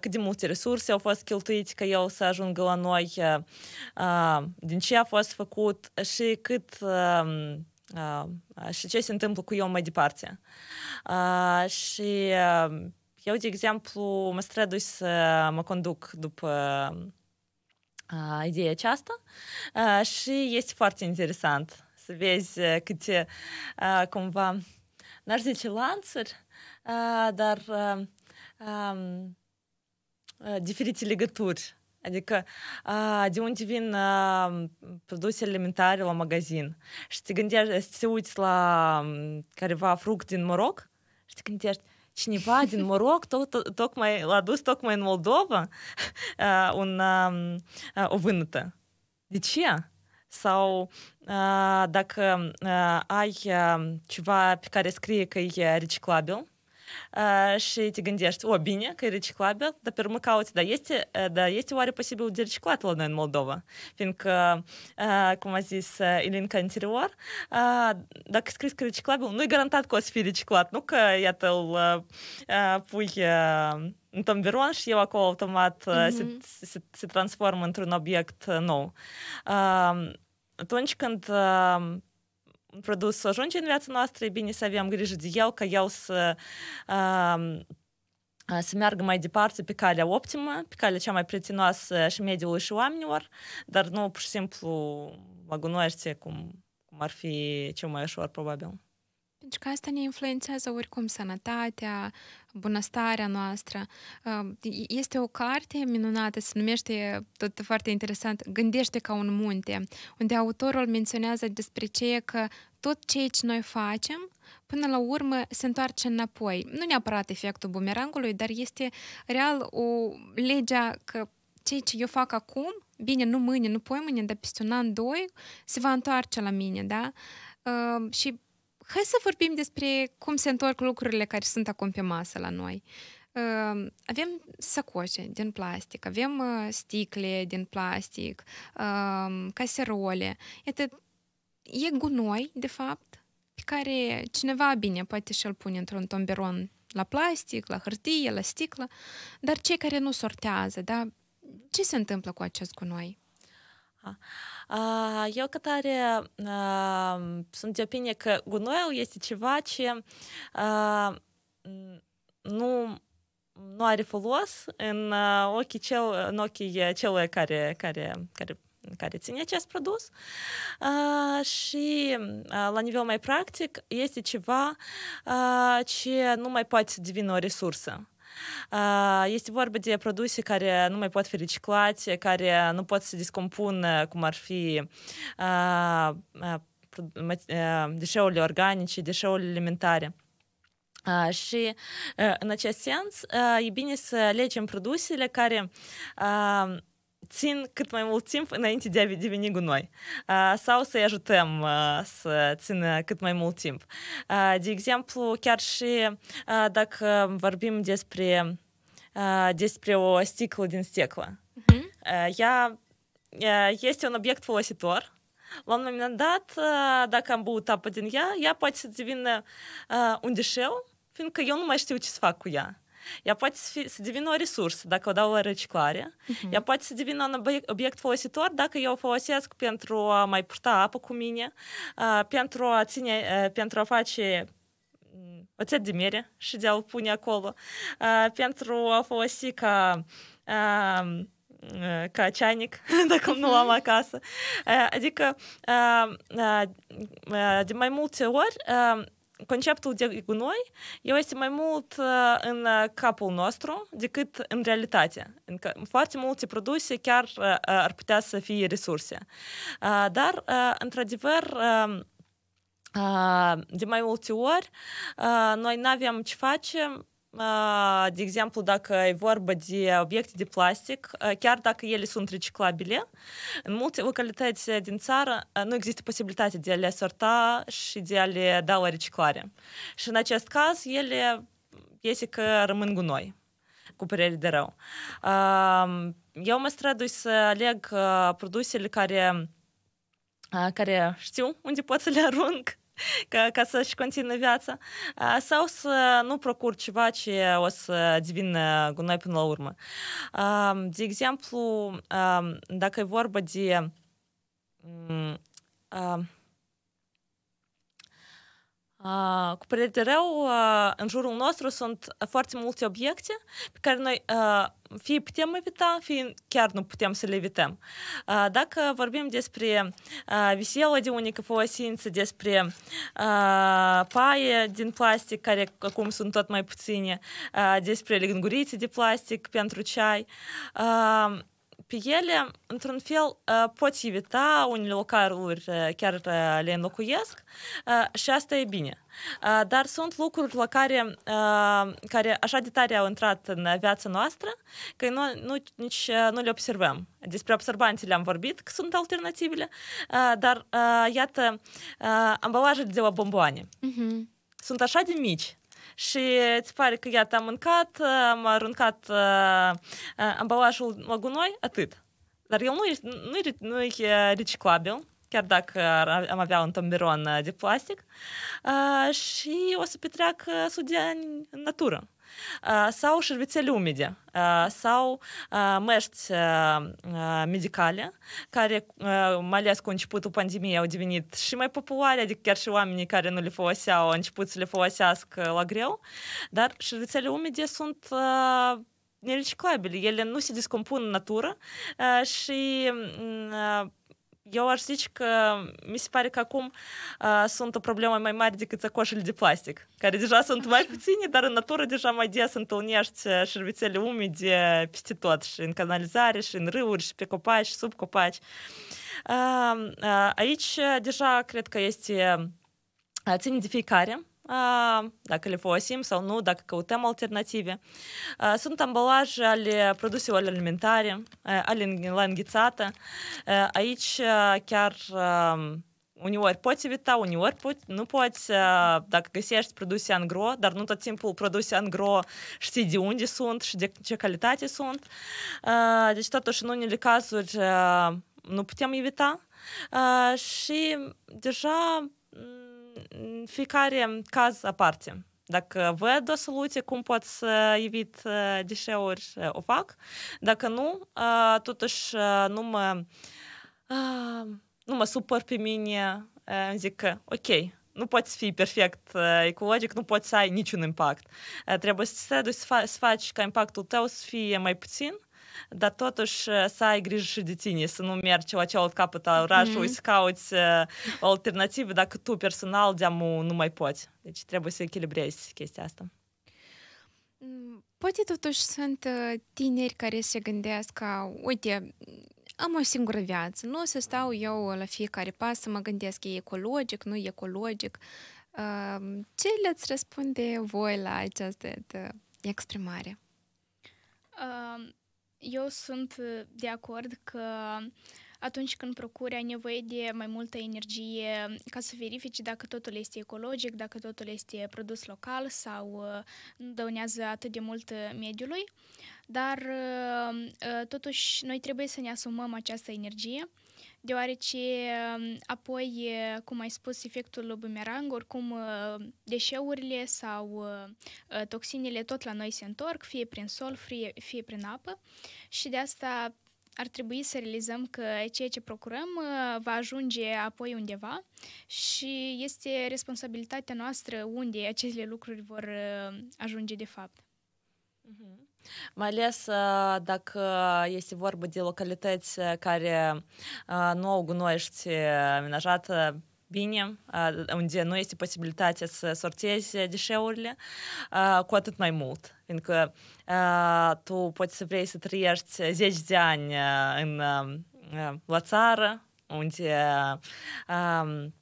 Cât de multe resurse au fost cheltuite ca eu să ajungă la noi, din ce a fost făcut și cât și ce se întâmplă cu eu mai departe. Și eu, de exemplu, mă strădui să mă conduc după ideea aceasta și este foarte interesant să vezi câte cumva n-aș zice lanțuri, dar diferite legături. Adică de unde vin produse alimentare la magazin și te gândești, să te uiți la careva fruct din Maroc și te gândești, cineva din Maroc tot, tocmai, l-a dus tocmai în Moldova un, o vânătă. De ce? Sau dacă ai ceva pe care scrie că e reciclabil, și te gândești, o, bine, că e reciclabil, dar pe urmă cauți, dar este, dar este oare posibil de reciclat la noi în Moldova? Fiindcă, cum a zis Ilinca anterior, dacă scris că e reciclabil, nu e garantat că o să fie reciclat, nu că, iată, îl pui în tomberon și eu acolo automat mm-hmm. se, se, se transformă într-un obiect nou. Atunci când un produs să ajunge în viața noastră, e bine să avem grijă de el, ca el să uh, să meargă mai departe pe calea optimă, pe calea cea mai prietenoasă și mediului și oamenilor, dar nu pur și simplu mă gunoaște cum, cum ar fi cel mai ușor, probabil. Pentru că asta ne influențează oricum sănătatea, bunăstarea noastră. Este o carte minunată, se numește, tot foarte interesant, Gândește ca un munte, unde autorul menționează despre ce că tot ce noi facem, până la urmă se întoarce înapoi. Nu neapărat efectul bumerangului, dar este real o legea că ceea ce eu fac acum, bine, nu mâine, nu poi mâine, dar peste un an, doi, se va întoarce la mine, da? Uh, și hai să vorbim despre cum se întorc lucrurile care sunt acum pe masă la noi. Ehm, avem sacoșe din plastic, avem ă, sticle din plastic, ehm, caserole. Iată, e gunoi, de fapt, pe care cineva bine poate și-l pune într-un tomberon la plastic, la hârtie, la sticlă, dar cei care nu sortează, da? Ce se întâmplă cu acest gunoi? Eu, ca tare, sunt de opinie că gunoiul este ceva ce nu nu are folos în ochii, cel, în ochii celui care, care, care care ține acest produs uh, și uh, la nivel mai practic este ceva uh, ce nu mai poate devine o resursă. Este vorba de produse care nu mai pot fi reciclate, care nu pot să descompună, cum ar fi deșeurile organice, deșeurile alimentare. Uh, și uh, în acest sens uh, e bine să alegem produsele care uh, țin cât mai mult timp înainte de a deveni gunoi sau să-i ajutăm să țină cât mai mult timp. De exemplu, chiar și dacă vorbim despre, despre o sticlă din sticlă, uh-huh. ea este un obiect folositor, la un moment dat, dacă am băut apă din ea, ea poate să devină un deșeu, fiindcă eu nu mai știu ce să fac cu ea ea poate să, fi, să devină o resursă dacă o dau la reciclare, uh-huh. ea poate să devină un obiect folositor dacă eu o folosesc pentru a mai purta apă cu mine, uh, pentru, a ține, uh, pentru a face oțet de mere și de a-l pune acolo, uh, pentru a folosi ca... Uh, ca ceainic, dacă nu l-am acasă. Adică de mai multe ori conceptul de gunoi, eu este mai mult în capul nostru decât în realitate. Încă foarte multe produse chiar ar putea să fie resurse. Dar, într-adevăr, de mai multe ori, noi nu avem ce facem de exemplu, dacă e vorba de obiecte de plastic, chiar dacă ele sunt reciclabile, în multe localități din țară nu există posibilitatea de a le sorta și de a le da la reciclare. Și în acest caz, ele iese că rămân gunoi cu părere de rău. Eu mă strădui să aleg produsele care care știu unde pot să le arunc ca, ca să-și continue viața, sau să nu procur ceva ce o să devină gunoi până la urmă. De exemplu, dacă e vorba de Uh, cu părere rău, în jurul nostru sunt foarte multe obiecte pe care noi fie putem evita, fie chiar nu putem să le evităm. Dacă vorbim despre viselă de unică folosință, despre paie din plastic, care acum sunt tot mai puține, despre lingurițe de plastic pentru ceai, pe ele, într-un fel, poți evita unele lucruri chiar le înlocuiesc și asta e bine. Dar sunt lucruri la care, care așa de tare au intrat în viața noastră că nu, nu, nici nu le observăm. Despre observanții le-am vorbit, că sunt alternativele, dar iată, ambalaje de la bomboane. Mm-hmm. Sunt așa de mici, și îți pare că iată am mâncat, am aruncat uh, ambalajul la gunoi, atât. Dar el nu e, nu e, nu e reciclabil, chiar dacă am avea un tomberon uh, de plastic, uh, și o să petreacă sudea în natură sau șervețele umide, sau măști medicale, care, mai ales cu începutul pandemiei, au devenit și mai populare, adică chiar și oamenii care nu le foloseau au început să le folosească la greu, dar șervețele umide sunt nereciclabile, ele nu se descompun în natură și eu aș zice că mi se pare că acum uh, sunt o problemă mai mare decât sacoșele de plastic, care deja sunt mai puține, dar în natură deja mai des întâlnești ă, șervețele umede peste tot, și în canalizare, și în râuri, și pe copaci, și sub copaci. Uh, uh, aici deja cred că este ține de fiecare, dacă le folosim sau nu, dacă căutăm alternative. Sunt ambalaje ale produselor alimentare, ale la înghețată. Aici chiar uneori poți evita, uneori pot, nu poți, dacă găsești produse gro, dar nu tot timpul produse gro, știi de unde sunt și de ce calitate sunt. Deci totuși în unele cazuri nu putem evita și deja fiecare caz aparte. Dacă văd o soluție cum pot să evit deșeuri, uh, uh, o fac. Dacă nu, uh, totuși nu mă, nu mă supăr pe mine, îmi zic că ok, nu poți fi perfect ecologic, nu poți să ai niciun impact. Trebuie să te duci să faci ca impactul tău să fie mai puțin dar totuși să ai grijă și de tine, să nu mergi la cealaltă capăt al orașului, mm-hmm. să cauți o alternativă dacă tu personal de nu mai poți. Deci trebuie să echilibrezi chestia asta. Poate totuși sunt tineri care se gândesc că, uite, am o singură viață, nu o să stau eu la fiecare pas să mă gândesc, e ecologic, nu e ecologic. Ce le-ați răspunde voi la această exprimare? eu sunt uh, de acord că atunci când procuri ai nevoie de mai multă energie um, ca să verifici dacă totul este ecologic, dacă totul este produs local sau uh, nu dăunează atât de mult uh, mediului, dar totuși noi trebuie să ne asumăm această energie deoarece um, apoi, cum ai spus, efectul bumerang, oricum uh, deșeurile sau uh, uh, toxinele tot la noi se întorc, fie prin sol, fie, fie prin apă și de asta ar trebui să realizăm că ceea ce procurăm va ajunge apoi undeva și este responsabilitatea noastră unde aceste lucruri vor ajunge de fapt. Uh-huh. Mai ales dacă este vorba de localități care nu au gunoiști menajată bine, unde nu este posibilitatea să sortezi deșeurile, cu atât mai mult. Fiindcă tu poți să vrei să trăiești 10 de ani în la țară, unde um,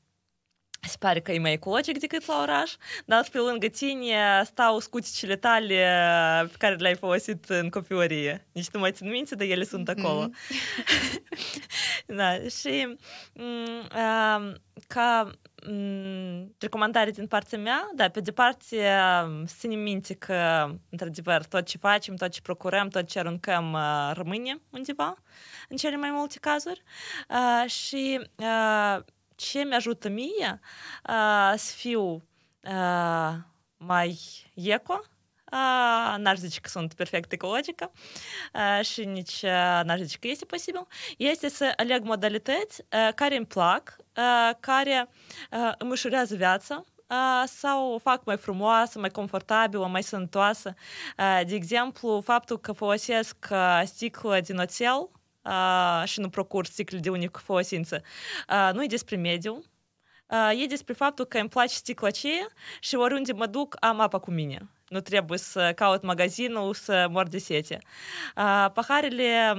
se pare că e mai ecologic decât la oraș, dar pe lângă tine stau scuticile tale pe care le-ai folosit în copiorie. Nici nu mai țin minte, dar ele sunt acolo. Mm-hmm. da, și a, ca m- recomandare din partea mea, da, pe departe să ținem minte că, într-adevăr, tot ce facem, tot ce procurăm, tot ce aruncăm rămâne undeva, în cele mai multe cazuri. A, și a, ce mi-ajută mie uh, să fiu uh, mai eco, uh, n-aș zice că sunt perfect ecologică uh, și nici uh, n-aș zice că este posibil, este să aleg modalități uh, care îmi plac, uh, care uh, îmi ușurează viața, sau o fac mai frumoasă, mai confortabilă, mai sănătoasă. De exemplu, faptul că folosesc sticlă din oțel și nu procur sticle de unic folosință. Nu e despre mediu, e despre faptul că îmi place sticla aceea și oriunde mă duc am apa cu mine. Nu trebuie să caut magazinul, să mor de sete. Paharele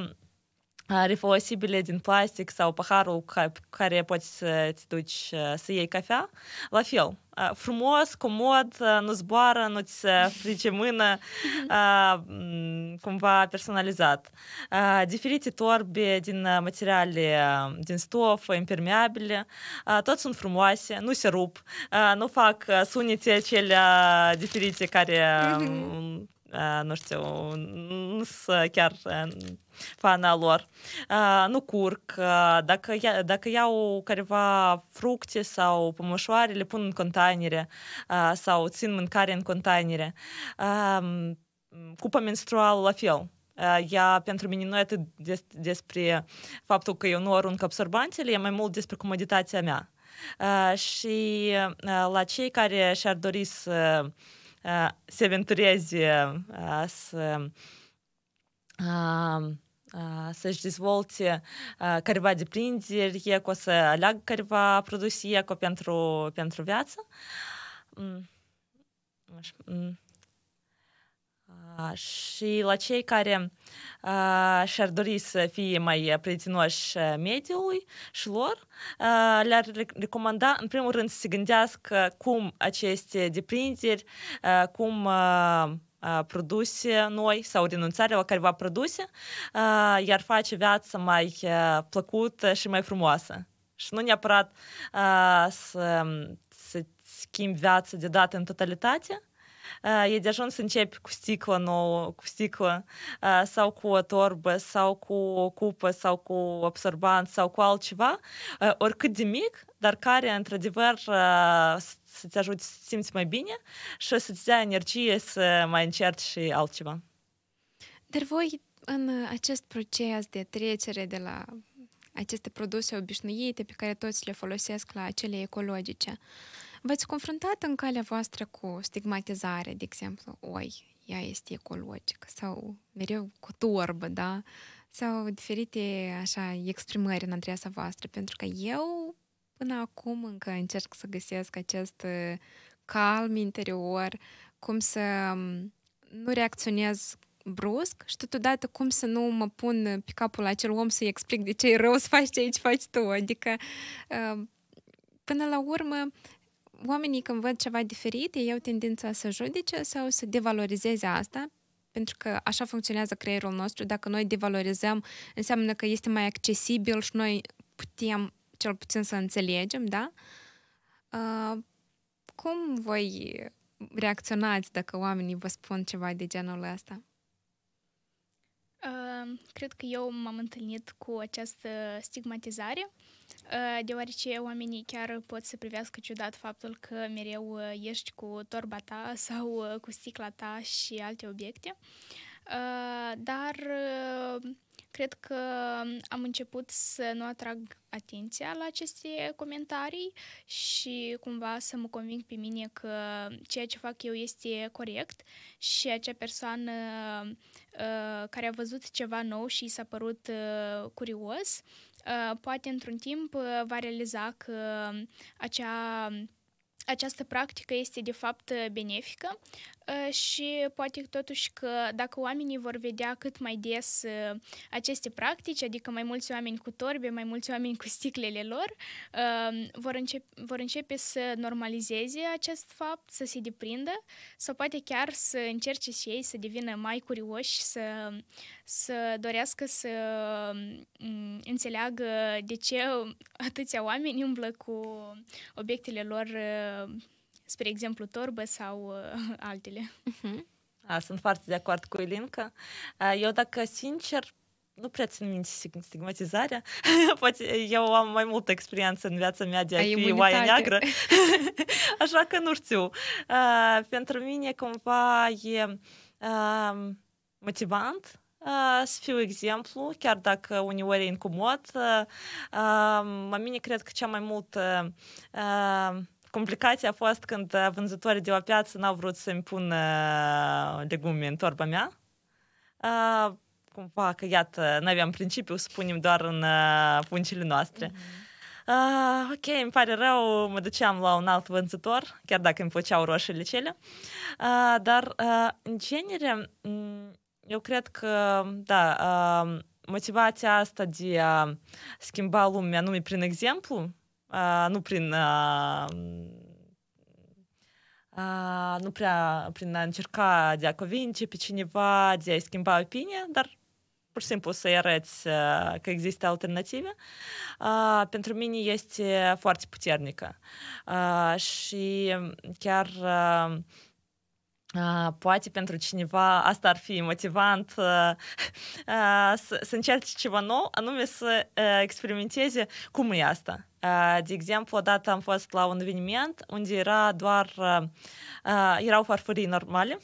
refolosibile din plastic sau paharul care poți să-ți duci să iei cafea, la fel. Frumos, comod, nu zboară, nu-ți frige mână, cumva personalizat. Diferite torbe din materiale, din stofă, impermeabile, tot sunt frumoase, nu se rup, nu fac sunete acelea diferite care nu știu, să chiar fana lor. Nu curc. Dacă, dacă iau careva fructe sau pămășoare, le pun în containere sau țin mâncare în containere. Cupa menstruală la fel. Ea pentru mine nu e atât despre faptul că eu nu arunc absorbantele, e mai mult despre comoditatea mea. Și la cei care și-ar dori să se aventureze, a să a, a, să-și dezvolte a, careva de prinderi, eco să aleagă careva produse eco pentru, pentru viață. Mm. Așa. Mm. și la cei care uh, și-ar dori să fie mai prietenoși mediului și lor, uh, le-ar recomanda, în primul rând, să se gândească cum aceste deprinderi, uh, cum uh, produse noi sau renunțarea la careva produse, uh, i-ar face viața mai uh, plăcută și mai frumoasă. Și nu neapărat uh, să, să schimbi viața de dată în totalitate, e de ajuns să începi cu sticlă nouă, cu sticlă sau cu o torbă sau cu o cupă sau cu absorbant sau cu altceva, oricât de mic, dar care într-adevăr să-ți ajute să te simți mai bine și să-ți dea energie să mai încerci și altceva. Dar voi în acest proces de trecere de la aceste produse obișnuite pe care toți le folosesc la cele ecologice. V-ați confruntat în calea voastră cu stigmatizare, de exemplu, oi, ea este ecologică sau mereu cu turbă, da? Sau diferite așa exprimări în adresa voastră, pentru că eu până acum încă încerc să găsesc acest uh, calm interior, cum să um, nu reacționez brusc și totodată cum să nu mă pun pe capul acel om să-i explic de ce e rău să faci ce aici faci tu. Adică uh, până la urmă oamenii când văd ceva diferit, ei au tendința să judece sau să devalorizeze asta, pentru că așa funcționează creierul nostru. Dacă noi devalorizăm, înseamnă că este mai accesibil și noi putem cel puțin să înțelegem, da? Uh, cum voi reacționați dacă oamenii vă spun ceva de genul ăsta? Cred că eu m-am întâlnit cu această stigmatizare, ă, deoarece oamenii chiar pot să privească ciudat faptul că mereu ă, ești cu torba ta sau ă, cu sticla ta și alte obiecte. Dar cred că um, am început să nu atrag atenția la aceste comentarii și cumva să mă conving pe mine că ceea ce fac eu este corect și acea persoană um, uh, care a văzut ceva nou și s-a părut uh, curios, uh, poate într-un timp uh, va realiza că um, acea această practică este de fapt uh, benefică Э, și poate totuși că dacă oamenii vor vedea cât mai des э, aceste practici, adică mai mulți oameni cu torbe, mai mulți oameni cu sticlele lor, ehm, vor începe, vor începe să normalizeze acest fapt, să se deprindă sau poate chiar să încerce și ei să devină mai curioși, să, să dorească să mm, înțeleagă de ce atâția oameni umblă cu obiectele lor spre exemplu torbă sau uh, altele. Uh-huh. A, sunt foarte de acord cu Elinca. Eu, dacă sincer, nu prea țin minte stigmatizarea. Poate eu am mai multă experiență în viața mea de a, fi oaie neagră. Așa că nu știu. Uh, pentru mine, cumva, e uh, motivant uh, să fiu exemplu, chiar dacă uneori e incomod. Uh, uh, mine cred că cea mai mult uh, Complicația a fost când vânzătorii de la piață n-au vrut să-mi pună legume în torba mea. Uh, cumva că, iată, nu aveam principiu să punem doar în uh, noastre. Mm-hmm. Uh, ok, îmi pare rău, mă duceam la un alt vânzător, chiar dacă îmi făceau roșiile cele. Uh, dar, uh, în genere, eu cred că, da, uh, motivația asta de a schimba lumea numai prin exemplu, nu prin uh, uh, nu prea prin a încerca de a convinge pe cineva, de a schimba opinia, dar pur și simplu să-i arăți uh, că există alternative, uh, pentru mine este foarte puternică. Uh, și chiar uh, Uh, poate pentru cineva asta ar fi motivant uh, uh, să, să încerce ceva nou, anume să experimenteze cum e asta. Э, de exemplu, odată am fost la un eveniment unde era doar, uh, erau farfurii normale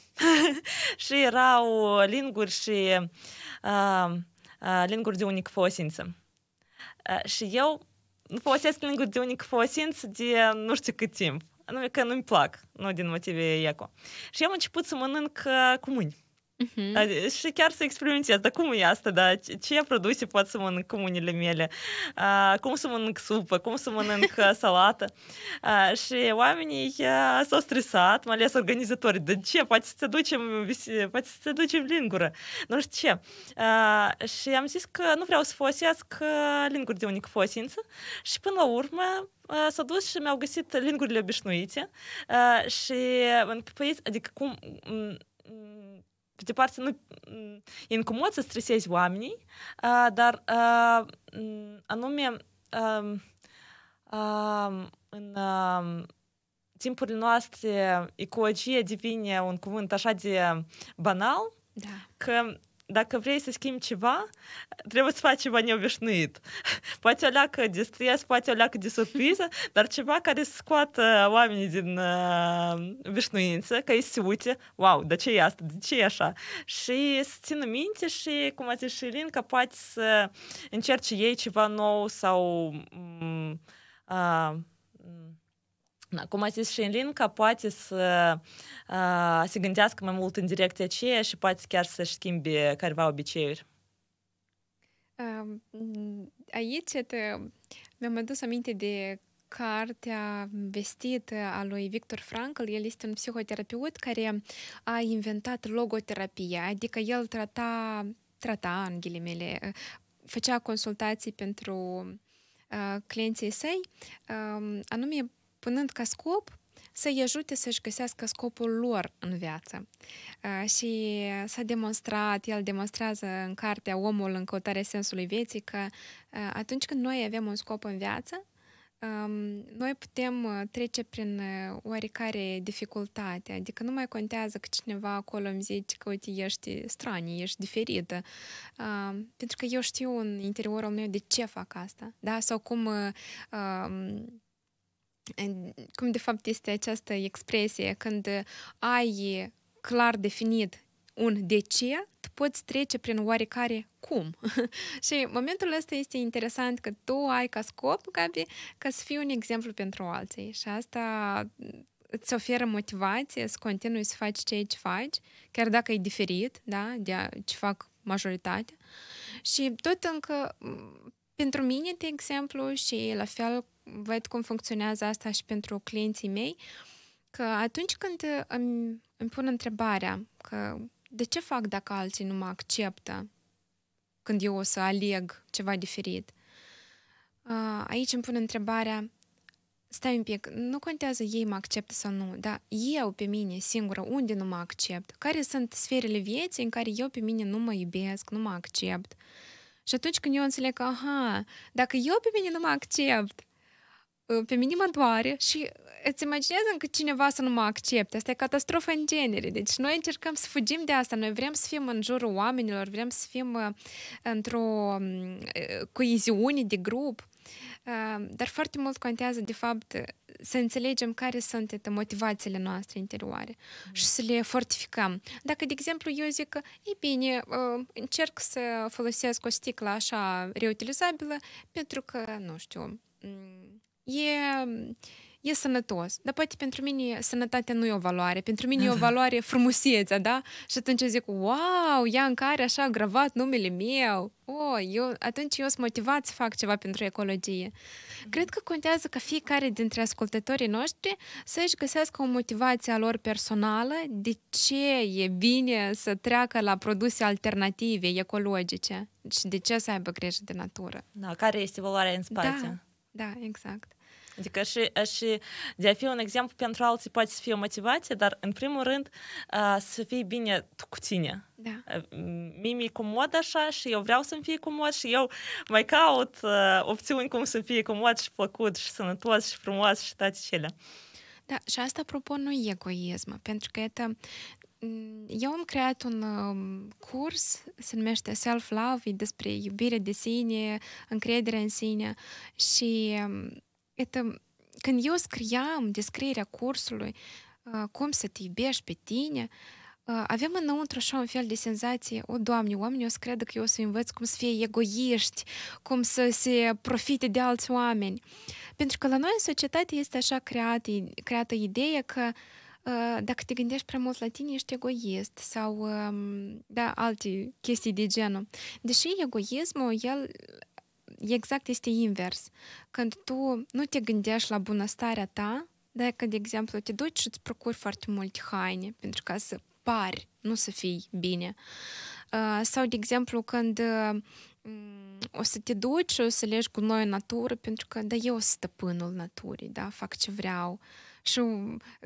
și erau linguri și uh, linguri de unic folosință. Și eu folosesc linguri de unic folosință de nu știu cât timp, anume că nu-mi plac, nu din motive eco. Și am început să mănânc cu mâini. Uh-huh. Și chiar să experimentez, dar cum e asta, da? Ce produse pot să mănânc cu mâinile mele? Uh, cum să mănânc supă? Cum să mănânc salată? Uh, și oamenii uh, s-au stresat, mai ales organizatorii. De ce? Poate să-ți aducem, poate să-ți aducem lingură. Nu știu ce. Uh, și am zis că nu vreau să folosesc linguri de unică folosință și până la urmă s-a dus și mi-au găsit lingurile obișnuite și, adică cum, pe de parte, nu, e incomod să stresezi oamenii, uh, dar anume în uh, timpurile noastre ecologie devine un cuvânt așa de banal, da. că dacă vrei să schimbi ceva, trebuie să faci ceva neobișnuit. Poate o leacă de stres, poate o leacă de surpriză, dar ceva care să scoată oamenii din uh, obișnuință, că ei se uite, wow, dar ce e asta, de ce e așa? Și să țină minte și, cum a zis și Linca, poate să încerce ei ceva nou sau... Um, uh, cum a zis și ca poate să uh, se gândească mai mult în direcția aceea și poate chiar să-și schimbe careva obiceiuri. Aici te, mi-am adus aminte de cartea vestită a lui Victor Frankl, el este un psihoterapeut care a inventat logoterapia, adică el trata, trata în ghilimele, făcea consultații pentru uh, clienții săi, uh, anume punând ca scop să-i ajute să-și găsească scopul lor în viață. Uh, și s-a demonstrat, el demonstrează în cartea Omul în căutarea sensului vieții că uh, atunci când noi avem un scop în viață, um, noi putem uh, trece prin oarecare dificultate, adică nu mai contează că cineva acolo îmi zice că uite, ești stranie, ești diferită, pentru că eu știu în interiorul meu de ce fac asta, da? sau cum um, cum de fapt este această expresie, când ai clar definit un de ce, tu poți trece prin oarecare cum. și momentul ăsta este interesant că tu ai ca scop, Gabi, ca să fii un exemplu pentru alții. Și asta îți oferă motivație să continui să faci ceea ce faci, chiar dacă e diferit da, de ce fac majoritatea. Și tot încă, pentru mine, de exemplu, și la fel văd cum funcționează asta și pentru clienții mei, că atunci când îmi, îmi pun întrebarea că de ce fac dacă alții nu mă acceptă când eu o să aleg ceva diferit, aici îmi pun întrebarea stai un pic, nu contează ei mă acceptă sau nu, dar eu pe mine singură, unde nu mă accept? Care sunt sferele vieții în care eu pe mine nu mă iubesc, nu mă accept? Și atunci când eu înțeleg că, aha, dacă eu pe mine nu mă accept, Uh, pe mine mă doare și uh, îți imaginează încă cineva să nu mă accepte. Asta e catastrofă în genere. Deci noi încercăm să fugim de asta. Noi vrem să fim în jurul oamenilor, vrem să fim uh, într-o mm, coeziune de grup. Dar foarte mult contează, de fapt, să înțelegem care sunt motivațiile noastre interioare mm. și să le fortificăm. Dacă, de exemplu, eu zic că, e bine, încerc să folosesc o sticlă așa reutilizabilă pentru că, nu știu, mm, e, mm, e sănătos. Dar poate pentru mine sănătatea nu e o valoare. Pentru mine da. e o valoare frumusețea, da? Și atunci zic, wow, ea în care așa gravat numele meu. Oh, eu, atunci eu sunt motivat să fac ceva pentru ecologie. Mm. Cred că contează ca fiecare dintre ascultătorii noștri să-și găsească o motivație a lor personală de ce e bine să treacă la produse alternative, ecologice și de ce să aibă grijă de natură. Da, care este valoarea în spațiu. Da. Da, exact. Adică și, și de a fi un exemplu pentru alții poate să fie o motivație, dar în primul rând să fii bine tu cu tine. Da. Mie mi-e comod așa și eu vreau să-mi fie comod și eu mai caut opțiuni cum să fie comod și plăcut și sănătos și frumos și toate cele. Da, și asta, apropo, nu e egoism, pentru că Mm, eu am creat un um, curs, se numește Self-Love, e despre iubire de sine, încredere în sine și um, etă, când eu scriam descrierea cursului, uh, cum să te iubești pe tine, uh, avem înăuntru așa un fel de senzație, o, Doamne, oamenii o să credă că eu o să învăț cum să fie egoiști, cum să se profite de alți oameni. Pentru că la noi în societate este așa creată, creată ideea că uh, dacă te gândești prea mult la tine, ești egoist sau da, alte chestii de genul. Deși egoismul, el exact este invers. Când tu nu te gândești la bunăstarea ta, dacă, de exemplu, te duci și îți procuri foarte multe haine pentru ca să pari, nu să fii bine. Sau, de exemplu, când o să te duci și o să legi cu noi în natură, pentru că, da, eu sunt stăpânul naturii, da, fac ce vreau. Uh, și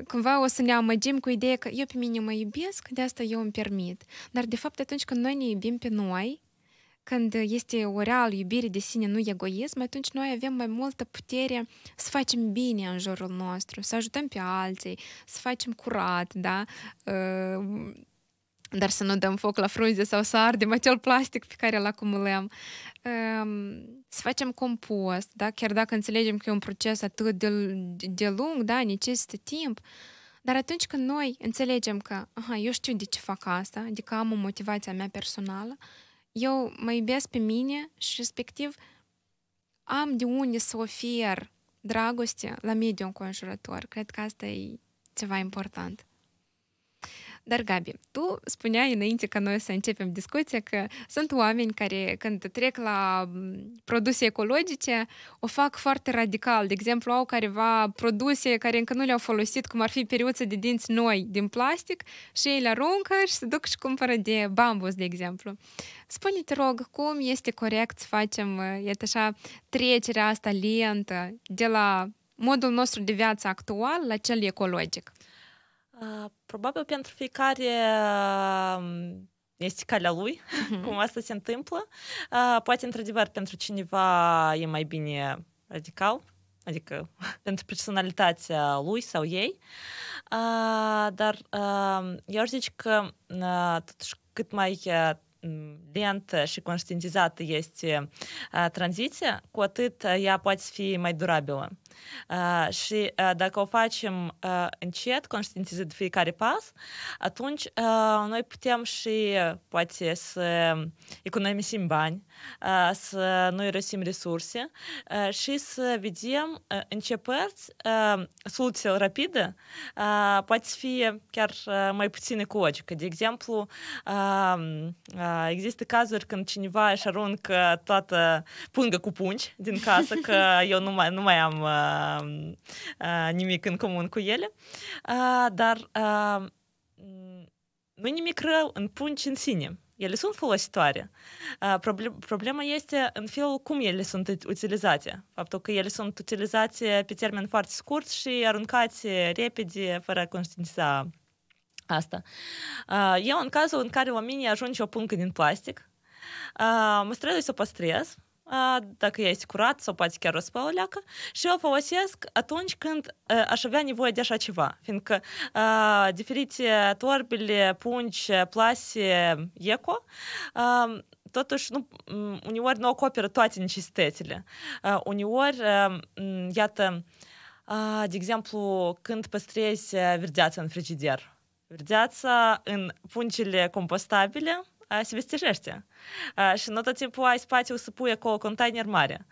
cumva o să ne amăgim cu ideea că eu pe mine mă iubesc, de asta eu îmi permit. Dar de fapt atunci când noi ne iubim pe noi, când este o real iubire de sine, nu egoism, atunci noi avem mai multă putere să facem bine în jurul nostru, să ajutăm pe alții, să facem curat, da? Dar să nu dăm foc la frunze sau să ardem acel plastic pe care îl acumulăm să facem compost, da? chiar dacă înțelegem că e un proces atât de, de lung, da? necesită timp, dar atunci când noi înțelegem că aha, eu știu de ce fac asta, adică am o motivație a mea personală, eu mă iubesc pe mine și respectiv am de unde să ofer dragoste la mediul înconjurător. Cred că asta e ceva important. Dar, Gabi, tu spuneai înainte ca noi să începem discuția că sunt oameni care, când trec la produse ecologice, o fac foarte radical. De exemplu, au careva produse care încă nu le-au folosit, cum ar fi periuță de dinți noi din plastic, și ei le aruncă și se duc și cumpără de bambus, de exemplu. Spune-te, rog, cum este corect să facem, uh, iată așa, trecerea asta lentă de la modul nostru de viață actual la cel ecologic? Probabil pentru fiecare este calea lui, mm-hmm. cum asta se întâmplă. Poate, într-adevăr, pentru cineva e mai bine radical, adică pentru personalitatea lui sau ei. Dar eu aș zice că totuși cât mai lentă și conștientizată este tranziția, cu atât ea poate fi mai durabilă. Uh, și uh, dacă o facem uh, încet, conștientizând fiecare pas, atunci uh, noi putem și poate să economisim bani, uh, să nu irosim resurse uh, și să vedem uh, în ce părți uh, soluția rapidă uh, poate fi chiar uh, mai puțin ecologică. De exemplu, uh, uh, există cazuri când cineva își aruncă toată pungă cu pungi din casă, că eu nu mai, nu mai am uh, nimic în comun cu ele, dar nu nimic rău în pungi în sine. Ele sunt folositoare. Problema este în felul cum ele sunt utilizate. Faptul că ele sunt utilizate pe termen foarte scurt și aruncate repede, fără a conștientiza asta. Eu, în cazul în care oamenii ajung și o puncă din plastic, mă strădui să o păstrez dacă ea este curat sau poate chiar o spăleacă și o folosesc atunci când aș avea nevoie de așa ceva, fiindcă uh, diferite torbele, pungi, plase, eco, uh, totuși nu, uneori nu acoperă toate necesitățile. Uh, uneori, uh, iată, uh, de exemplu, când păstrezi verdeața în frigider, verdeața în pungile compostabile, se vestejește. Și nu tot timpul ai spațiu să pui acolo container mare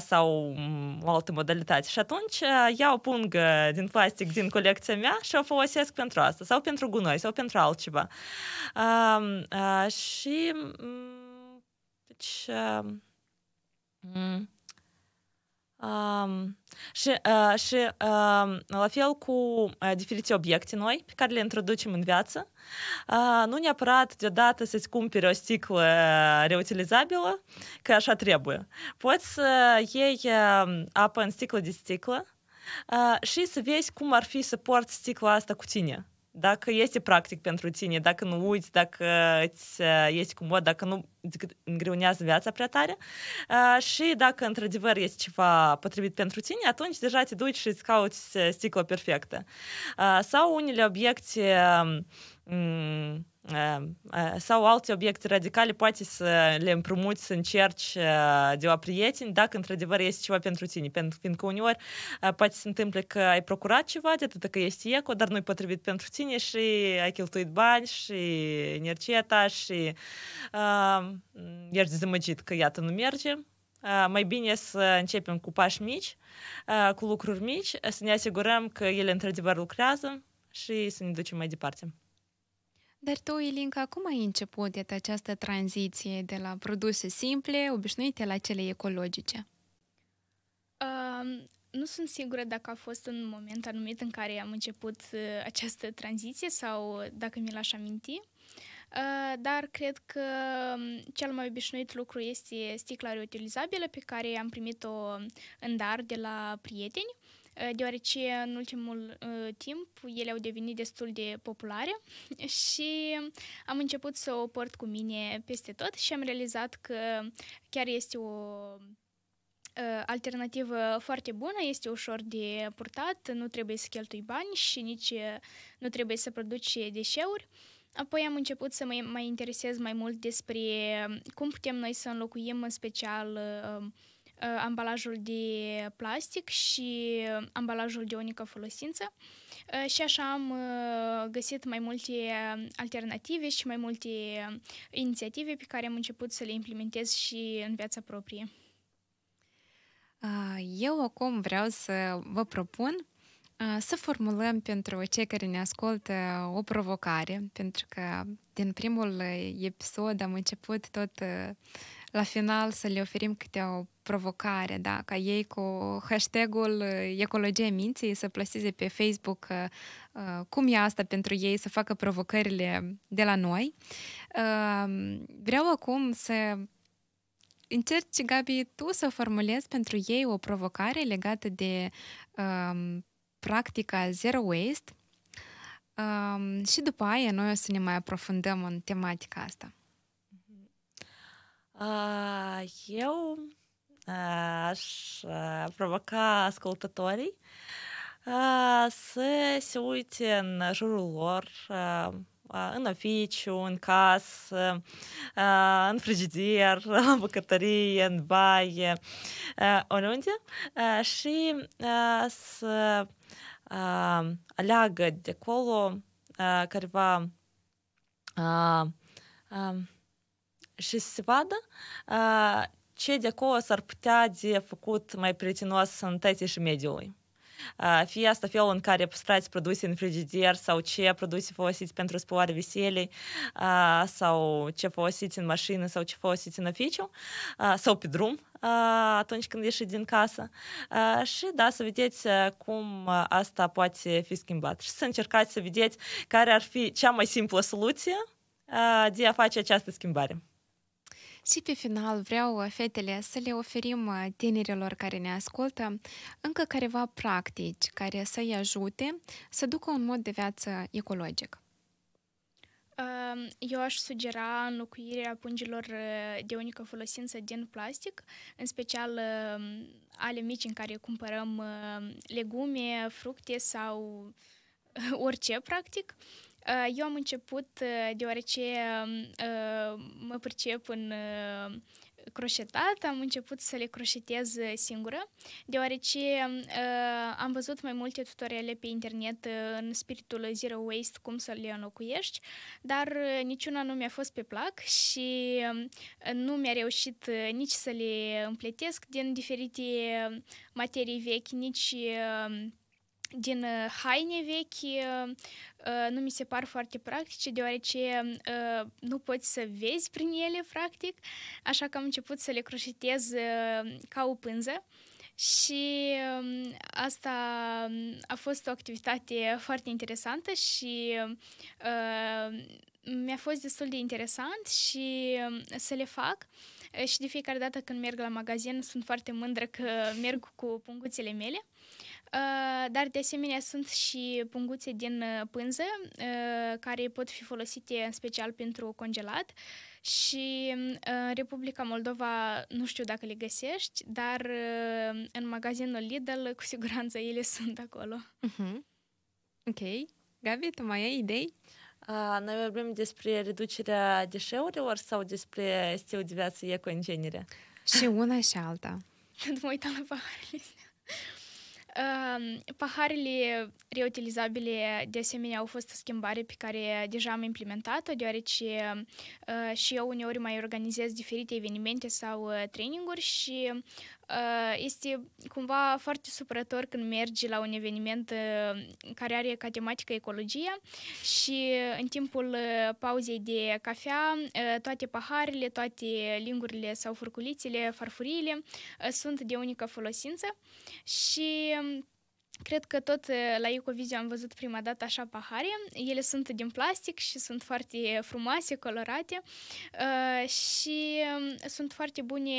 sau o altă modalitate. Și atunci iau pungă din plastic din colecția mea și o folosesc pentru asta sau pentru gunoi sau pentru altceva. Și deci, Um, și, uh, și uh, la fel cu uh, diferite obiecte noi pe care le introducem în viață, uh, nu neapărat deodată să-ți cumperi o sticlă reutilizabilă, că așa trebuie. Poți să iei uh, apă în sticlă de sticlă uh, și să vezi cum ar fi să porți sticla asta cu tine dacă este practic pentru tine, dacă nu uiți, dacă uh, îți uh, este comod, dacă nu îți îngreunează viața prea tare uh, și dacă într-adevăr este ceva potrivit pentru tine, atunci deja te duci și îți cauți sticla perfectă. Sau unele obiecte um, Э, sau alte obiecte radicale, poate să le împrumuți, să încerci э, de la prieteni, dacă într-adevăr este ceva pentru tine. Pentru că uneori э, poate se întâmplă că ai procurat ceva, de atât că este eco, dar nu-i potrivit pentru tine și ai cheltuit bani și energia ta și uh, ești dezamăgit că iată nu merge. Uh, mai bine să începem cu pași mici, uh, cu lucruri mici, să ne asigurăm că ele într-adevăr lucrează și să ne ducem mai departe. Dar tu, Ilinca, cum ai început de această tranziție de la produse simple, obișnuite, la cele ecologice? Uh, nu sunt sigură dacă a fost un moment anumit în care am început uh, această tranziție sau dacă mi l-aș aminti, uh, dar cred că um, cel mai obișnuit lucru este sticla reutilizabilă pe care am primit-o în dar de la prieteni Eh, deoarece în ultimul uh, timp ele au devenit destul de populare și am început să o port cu mine peste tot și am realizat că chiar este o eh, alternativă foarte bună, este ușor de purtat, nu trebuie să cheltui bani și nici nu trebuie să produci deșeuri. Apoi am început să mă mai interesez mai mult despre cum putem noi să înlocuim în special uh, Uh, ambalajul de plastic și uh, ambalajul de unică folosință uh, și așa am găsit mai multe alternative și mai multe inițiative pe care am început să le implementez și în viața proprie. Eu acum vreau să vă propun să formulăm pentru cei care ne ascultă o provocare, pentru că din primul episod am început tot la final să le oferim câte o provocare, da, ca ei cu hashtagul uh, Ecologie Minții să plăseze pe Facebook uh, uh, cum e asta pentru ei, să facă provocările de la noi. Uh, vreau acum să încerci, Gabi, tu să formulezi pentru ei o provocare legată de uh, practica zero waste um, și după aia noi o să ne mai aprofundăm în tematica asta. Eu aș provoca ascultătorii să se uite în jurul lor, în oficiu, în casă, în frigidier, la bucătărie, în baie, oriunde și să aleagă de acolo careva și să vadă uh, ce de acolo s-ar putea de făcut mai prietenos sănătății și mediului. Uh, fie asta felul în care păstrați produse în frigider sau ce produse folosiți pentru spălare veselii uh, sau ce folosiți în mașină sau ce folosiți în oficiu uh, sau pe drum atunci când ieși din casă și da, să vedeți cum asta poate fi schimbat și să încercați să vedeți care ar fi cea mai simplă soluție de a face această schimbare. Și pe final vreau, fetele, să le oferim uh, tinerilor care ne ascultă încă careva practici care să-i ajute să ducă un mod de viață ecologic. Eu aș sugera înlocuirea pungilor uh, de unică folosință din plastic, în special um, ale mici în care cumpărăm um, legume, fructe sau orice, practic, Uh, eu am început uh, deoarece um, uh, mă pricep în croșetat, am început să le croșetez singură, deoarece um, am văzut mai multe tutoriale pe internet în spiritul Zero Waste, cum să le înlocuiești, dar niciuna nu mi-a fost pe plac și um, nu mi-a reușit nici să le împletesc din diferite materii vechi, nici din haine vechi, nu mi se par foarte practice, deoarece nu poți să vezi prin ele, practic, așa că am început să le croșetez ca o pânză și asta a fost o activitate foarte interesantă și mi-a fost destul de interesant și să le fac și de fiecare dată când merg la magazin sunt foarte mândră că merg cu punguțele mele. Ă, dar de asemenea sunt și punguțe din ă, pânză ă, care pot fi folosite în special pentru congelat și în Republica Moldova nu știu dacă le găsești, dar în magazinul Lidl cu siguranță ele sunt acolo. Uh-huh. Ok. Gabi, tu mai ai idei? Uh, noi vorbim despre reducerea deșeurilor sau despre stil de viață eco ingenere Și una și alta. Când mă uitam la paharele Paharele reutilizabile de asemenea au fost o schimbare pe care deja am implementat-o, deoarece și eu uneori mai organizez diferite evenimente sau traininguri și Uh, este cumva foarte supărător când mergi la un eveniment uh, care are ca tematică ecologia și uh, în timpul pauzei de cafea toate paharele, toate lingurile sau furculițele, farfuriile sunt de unică folosință și um, Cred că tot eh, la Ecovizio am văzut prima dată așa pahare. Ele sunt din plastic și sunt foarte frumoase, colorate eh, și mm, sunt foarte bune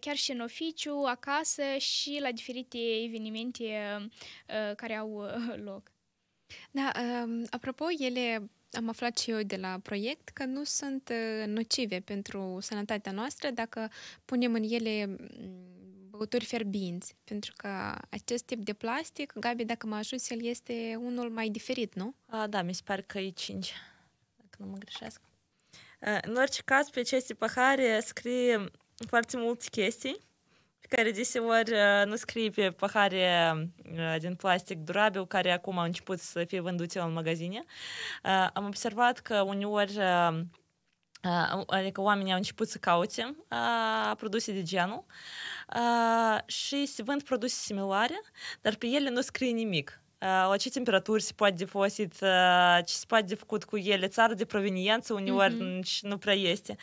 chiar și în oficiu, acasă și la diferite evenimente eh, care au loc. Da, ehm, apropo, ele am aflat și eu de la proiect că nu sunt nocive pentru sănătatea noastră dacă punem în ele mm, făcuturi fierbinți, pentru că acest tip de plastic, Gabi, dacă mă ajut, el este unul mai diferit, nu? A, da, mi se pare că e 5, dacă nu mă greșesc. În orice caz, pe aceste pahare scrie foarte multe chestii care deseori nu scrie pe pahare din plastic durabil, care acum au început să fie vândute în magazine. Am observat că uneori adică oamenii au început să caute uh, produse de genul uh, și se vând produse similare, dar pe ele nu scrie nimic la ce temperaturi se poate defosit, ce se poate de făcut cu ele, țară de proveniență uneori mm-hmm. nu prea este.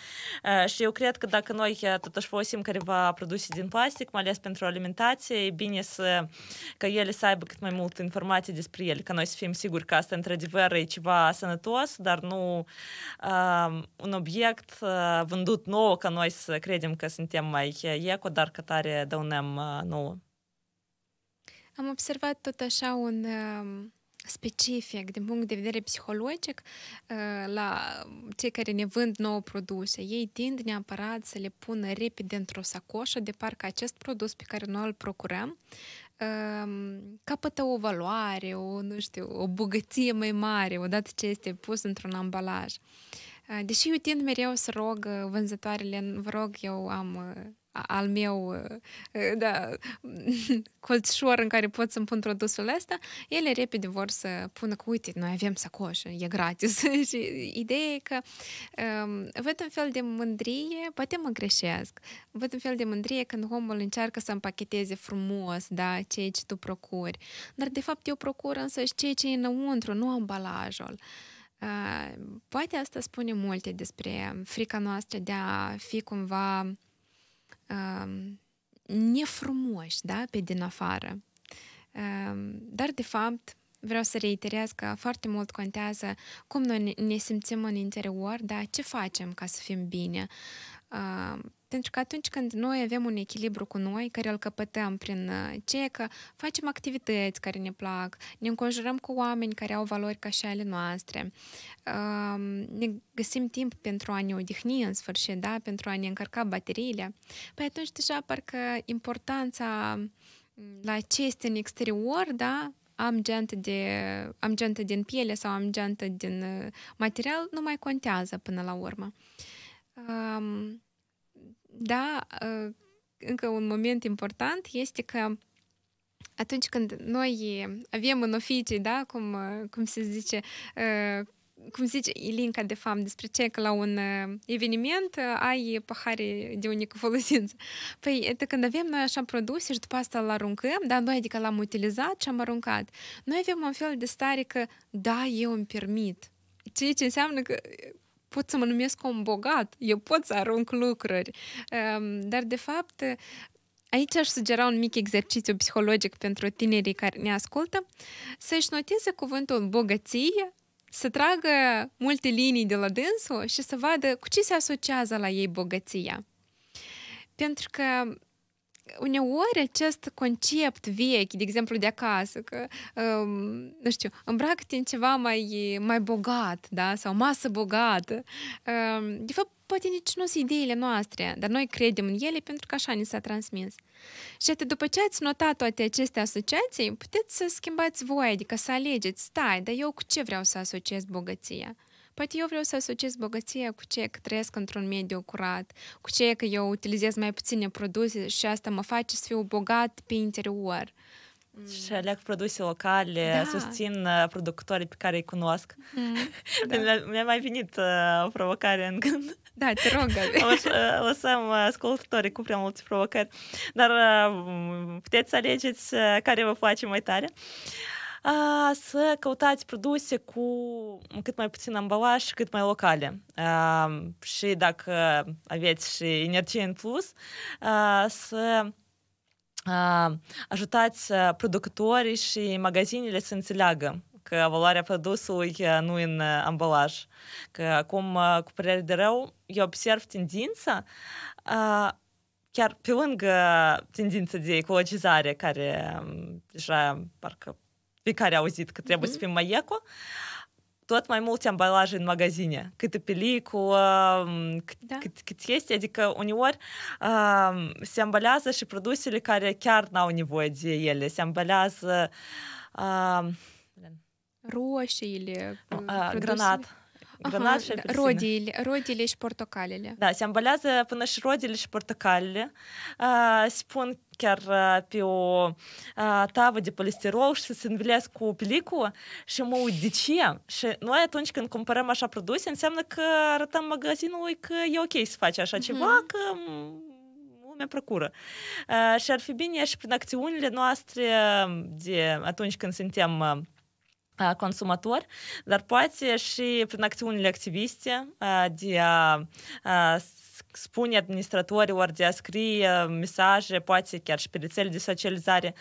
Și eu cred că dacă noi totuși folosim careva produse din plastic, mai ales pentru alimentație, e bine să, ca ele să aibă cât mai multe informații despre ele, că noi să fim siguri că asta într-adevăr e ceva sănătos, dar nu uh, un obiect uh, vândut nou, că noi să credem că suntem mai eco, dar că tare dăunăm uh, nouă. Am observat tot așa un um, specific din punct de vedere psihologic uh, la cei care ne vând nouă produse. Ei tind neapărat să le pună repede într-o sacoșă de parcă acest produs pe care noi îl procurăm um, capătă o valoare, o, nu știu, o bogăție mai mare odată ce este pus într-un ambalaj. Uh, deși eu tind mereu să rog uh, vânzătoarele, vă rog, eu am al meu uh, uh, da, colțișor în care pot să-mi pun produsul ăsta, ele repede vor să pună că, uite, noi avem sacoșă, e gratis. și ideea e că um, văd un fel de mândrie, poate mă greșesc, văd un fel de mândrie când omul încearcă să împacheteze frumos, da, ceea ce tu procuri. Dar, de fapt, eu procur însă și ceea ce e înăuntru, nu ambalajul. Uh, poate asta spune multe despre frica noastră de a fi cumva nefrumoși da? pe din afară. Dar, de fapt, vreau să reiterez că foarte mult contează cum noi ne simțim în interior, da? ce facem ca să fim bine. Pentru că atunci când noi avem un echilibru cu noi, care îl căpătăm prin uh, ce că facem activități care ne plac, ne înconjurăm cu oameni care au valori ca și ale noastre, um, ne găsim timp pentru a ne odihni în sfârșit, da? pentru a ne încărca bateriile, păi atunci deja parcă importanța mm, la ce este în exterior, da, am geantă, de, am geantă din piele sau am geantă din uh, material, nu mai contează până la urmă. Um, da, ă, încă un moment important este că atunci când noi avem în oficii, da, cum, ă, cum se zice, ă, cum zice Ilinca, de fapt, despre ce că la un eveniment ai pahare de unică folosință. Păi, este când avem noi așa produse și după asta îl aruncăm, dar noi, adică l-am utilizat și am aruncat. Noi avem un fel de stare că, da, eu îmi permit. Ceea ce înseamnă că pot să mă numesc un bogat, eu pot să arunc lucruri. Ehm, dar, de fapt, aici aș sugera un mic exercițiu psihologic pentru tinerii care ne ascultă, să-și noteze cuvântul bogăție, să tragă multe linii de la dânsul și să vadă cu ce se asociază la ei bogăția. Pentru că uneori acest concept vechi, de exemplu de acasă, că, nu știu, îmbracă-te în ceva mai, mai bogat, da, sau masă bogată, de fapt, poate nici nu sunt ideile noastre, dar noi credem în ele pentru că așa ni s-a transmis. Și atât după ce ați notat toate aceste asociații, puteți să schimbați voi, adică să alegeți, stai, dar eu cu ce vreau să asociez bogăția? Poate eu vreau să asociez bogăția cu ceea că trăiesc într-un mediu curat, cu ceea că eu utilizez mai puține produse și asta mă face să fiu bogat pe interior. Mm. Și aleg produse locale, da. susțin uh, producătorii pe care îi cunosc. Mm, da. Mi-a mai venit uh, o provocare în gând. Da, te rog, Lăsăm uh, uh, ascultătorii cu prea mulți provocări, dar uh, puteți să alegeți care vă place mai tare. Uh, a, să căutați produse cu cât mai puțin ambalaj și cât mai locale. A, și dacă aveți și energie în plus, a, să a, ajutați producătorii și magazinele să înțeleagă că valoarea produsului nu în ambalaj. Că acum, cu părere de rău, eu observ tendința a, chiar pe lângă tendința de ecologizare, care deja parcă pe care a auzit că trebuie mm-hmm. să fim mai eco, tot mai multe ambalaje în magazine, câte peliculă, cât, da. cât, cât este, adică uneori uh, se ambalează și produsele care chiar n-au nevoie de ele, se ambalează uh, roșiile, uh, granat. Granat ага, родиль, și portocalele. Da, se ambalează până și rodile și portocalele. Uh, se pun chiar pe o tavă de polistirol și se învilează cu pelicu și mă uit de ce? Și noi atunci când cumpărăm așa produse, înseamnă că arătăm magazinului că e ok să faci așa ceva, că lumea procură. și ar fi bine și prin acțiunile noastre de atunci când suntem consumatori, э, dar poate și prin acțiunile activiste э, de a э, spune administratorilor de a scrie mesaje, poate chiar și pe rețele de socializare,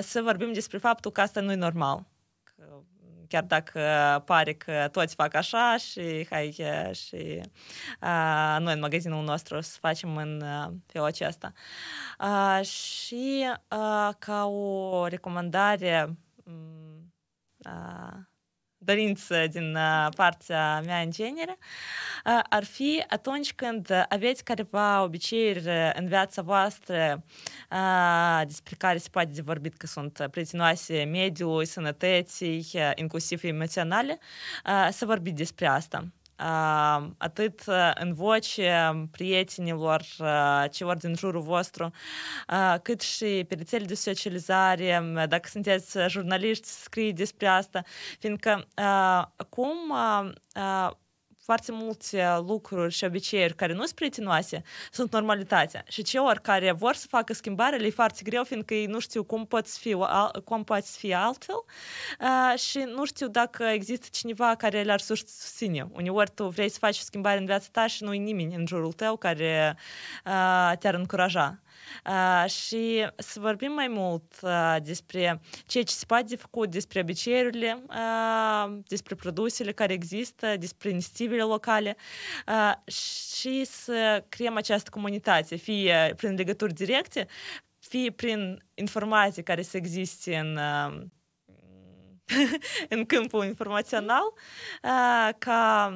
să vorbim despre faptul că asta nu e normal. Chiar dacă pare că toți fac așa și hai și a, noi în magazinul nostru să facem în felul acesta. A, și a, ca o recomandare dorință din partea mea în genere, ar fi atunci când aveți careva obiceiuri în viața voastră despre care se poate de vorbit că sunt prietenoase mediului, sănătății, inclusiv emoționale, să vorbiți despre asta atât în voce prietenilor, celor din jurul vostru, cât și perițele de socializare, dacă sunteți jurnaliști, scrie despre asta, fiindcă acum foarte multe uh, lucruri și obiceiuri care nu sunt prietenoase, sunt normalitatea. Și celor care vor să facă schimbare, le foarte greu, fiindcă ei nu știu cum poți fi, cum poți fi altfel uh, și nu știu dacă există cineva care le-ar susține. Uneori tu vrei să faci o schimbare în viața ta și nu e nimeni în jurul tău care uh, te-ar încuraja și să vorbim mai mult despre ceea ce se poate de făcut, despre obiceiurile, despre produsele care există, despre inițiativele locale și să creăm această comunitate, fie prin legături directe, fie prin informații care se existe în în câmpul informațional, ca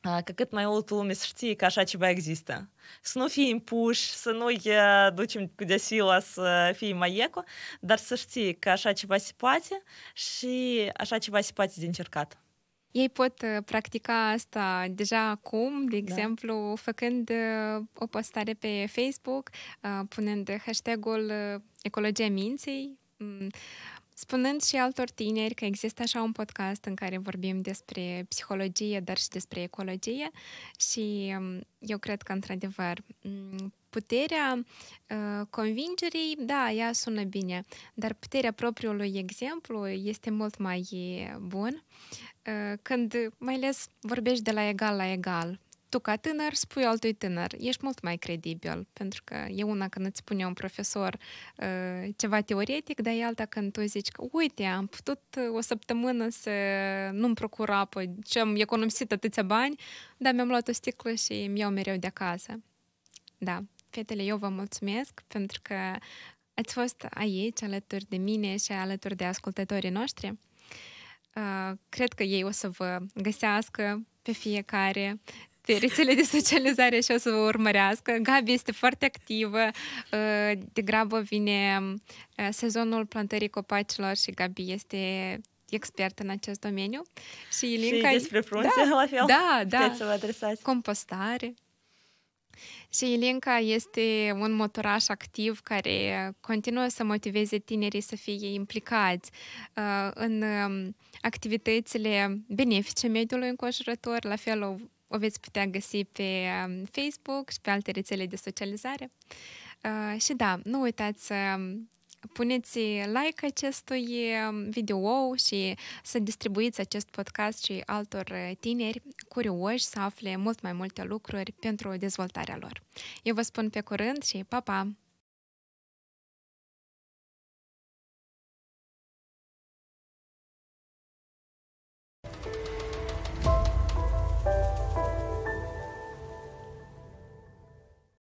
că cât mai multă lume să știe că așa ceva există. Să nu fie impuși, să nu ducem cu de sila să mai eco, dar să știe că așa ceva se poate și așa ceva se poate de încercat. Ei pot practica asta deja acum, de exemplu, da. făcând o postare pe Facebook, punând hashtagul ecologia Minței, Spunând și altor tineri că există așa un podcast în care vorbim despre psihologie, dar și despre ecologie și um, eu cred că, într-adevăr, mm, puterea uh, convingerii, da, ea sună bine, dar puterea propriului exemplu este mult mai bun uh, când mai ales vorbești de la egal la egal tu ca tânăr spui altui tânăr, ești mult mai credibil, pentru că e una când îți spune un profesor uh, ceva teoretic, dar e alta când tu zici că, uite, am putut uh, o săptămână să nu-mi procur apă, ce am economisit atâția bani, dar mi-am luat o sticlă și îmi iau mereu de acasă. Da, fetele, eu vă mulțumesc pentru că ați fost aici alături de mine și alături de ascultătorii noștri. Uh, cred că ei o să vă găsească pe fiecare rețele de socializare și o să vă urmărească. Gabi este foarte activă, uh, de grabă vine uh, sezonul plantării copacilor și Gabi este expert în acest domeniu. Și Ilinca... Și despre frunze, da, la fel? Da, da. să vă adresați. Compostare. Și Ilinca este un motoraș activ care continuă să motiveze tinerii să fie implicați uh, în um, activitățile benefice mediului înconjurător, la fel o o veți putea găsi pe um, Facebook și pe alte rețele de socializare. Uh, și da, nu uitați să um, puneți like acestui um, video și să distribuiți acest podcast și altor uh, tineri curioși să afle mult mai multe lucruri pentru dezvoltarea lor. Eu vă spun pe curând și pa, pa!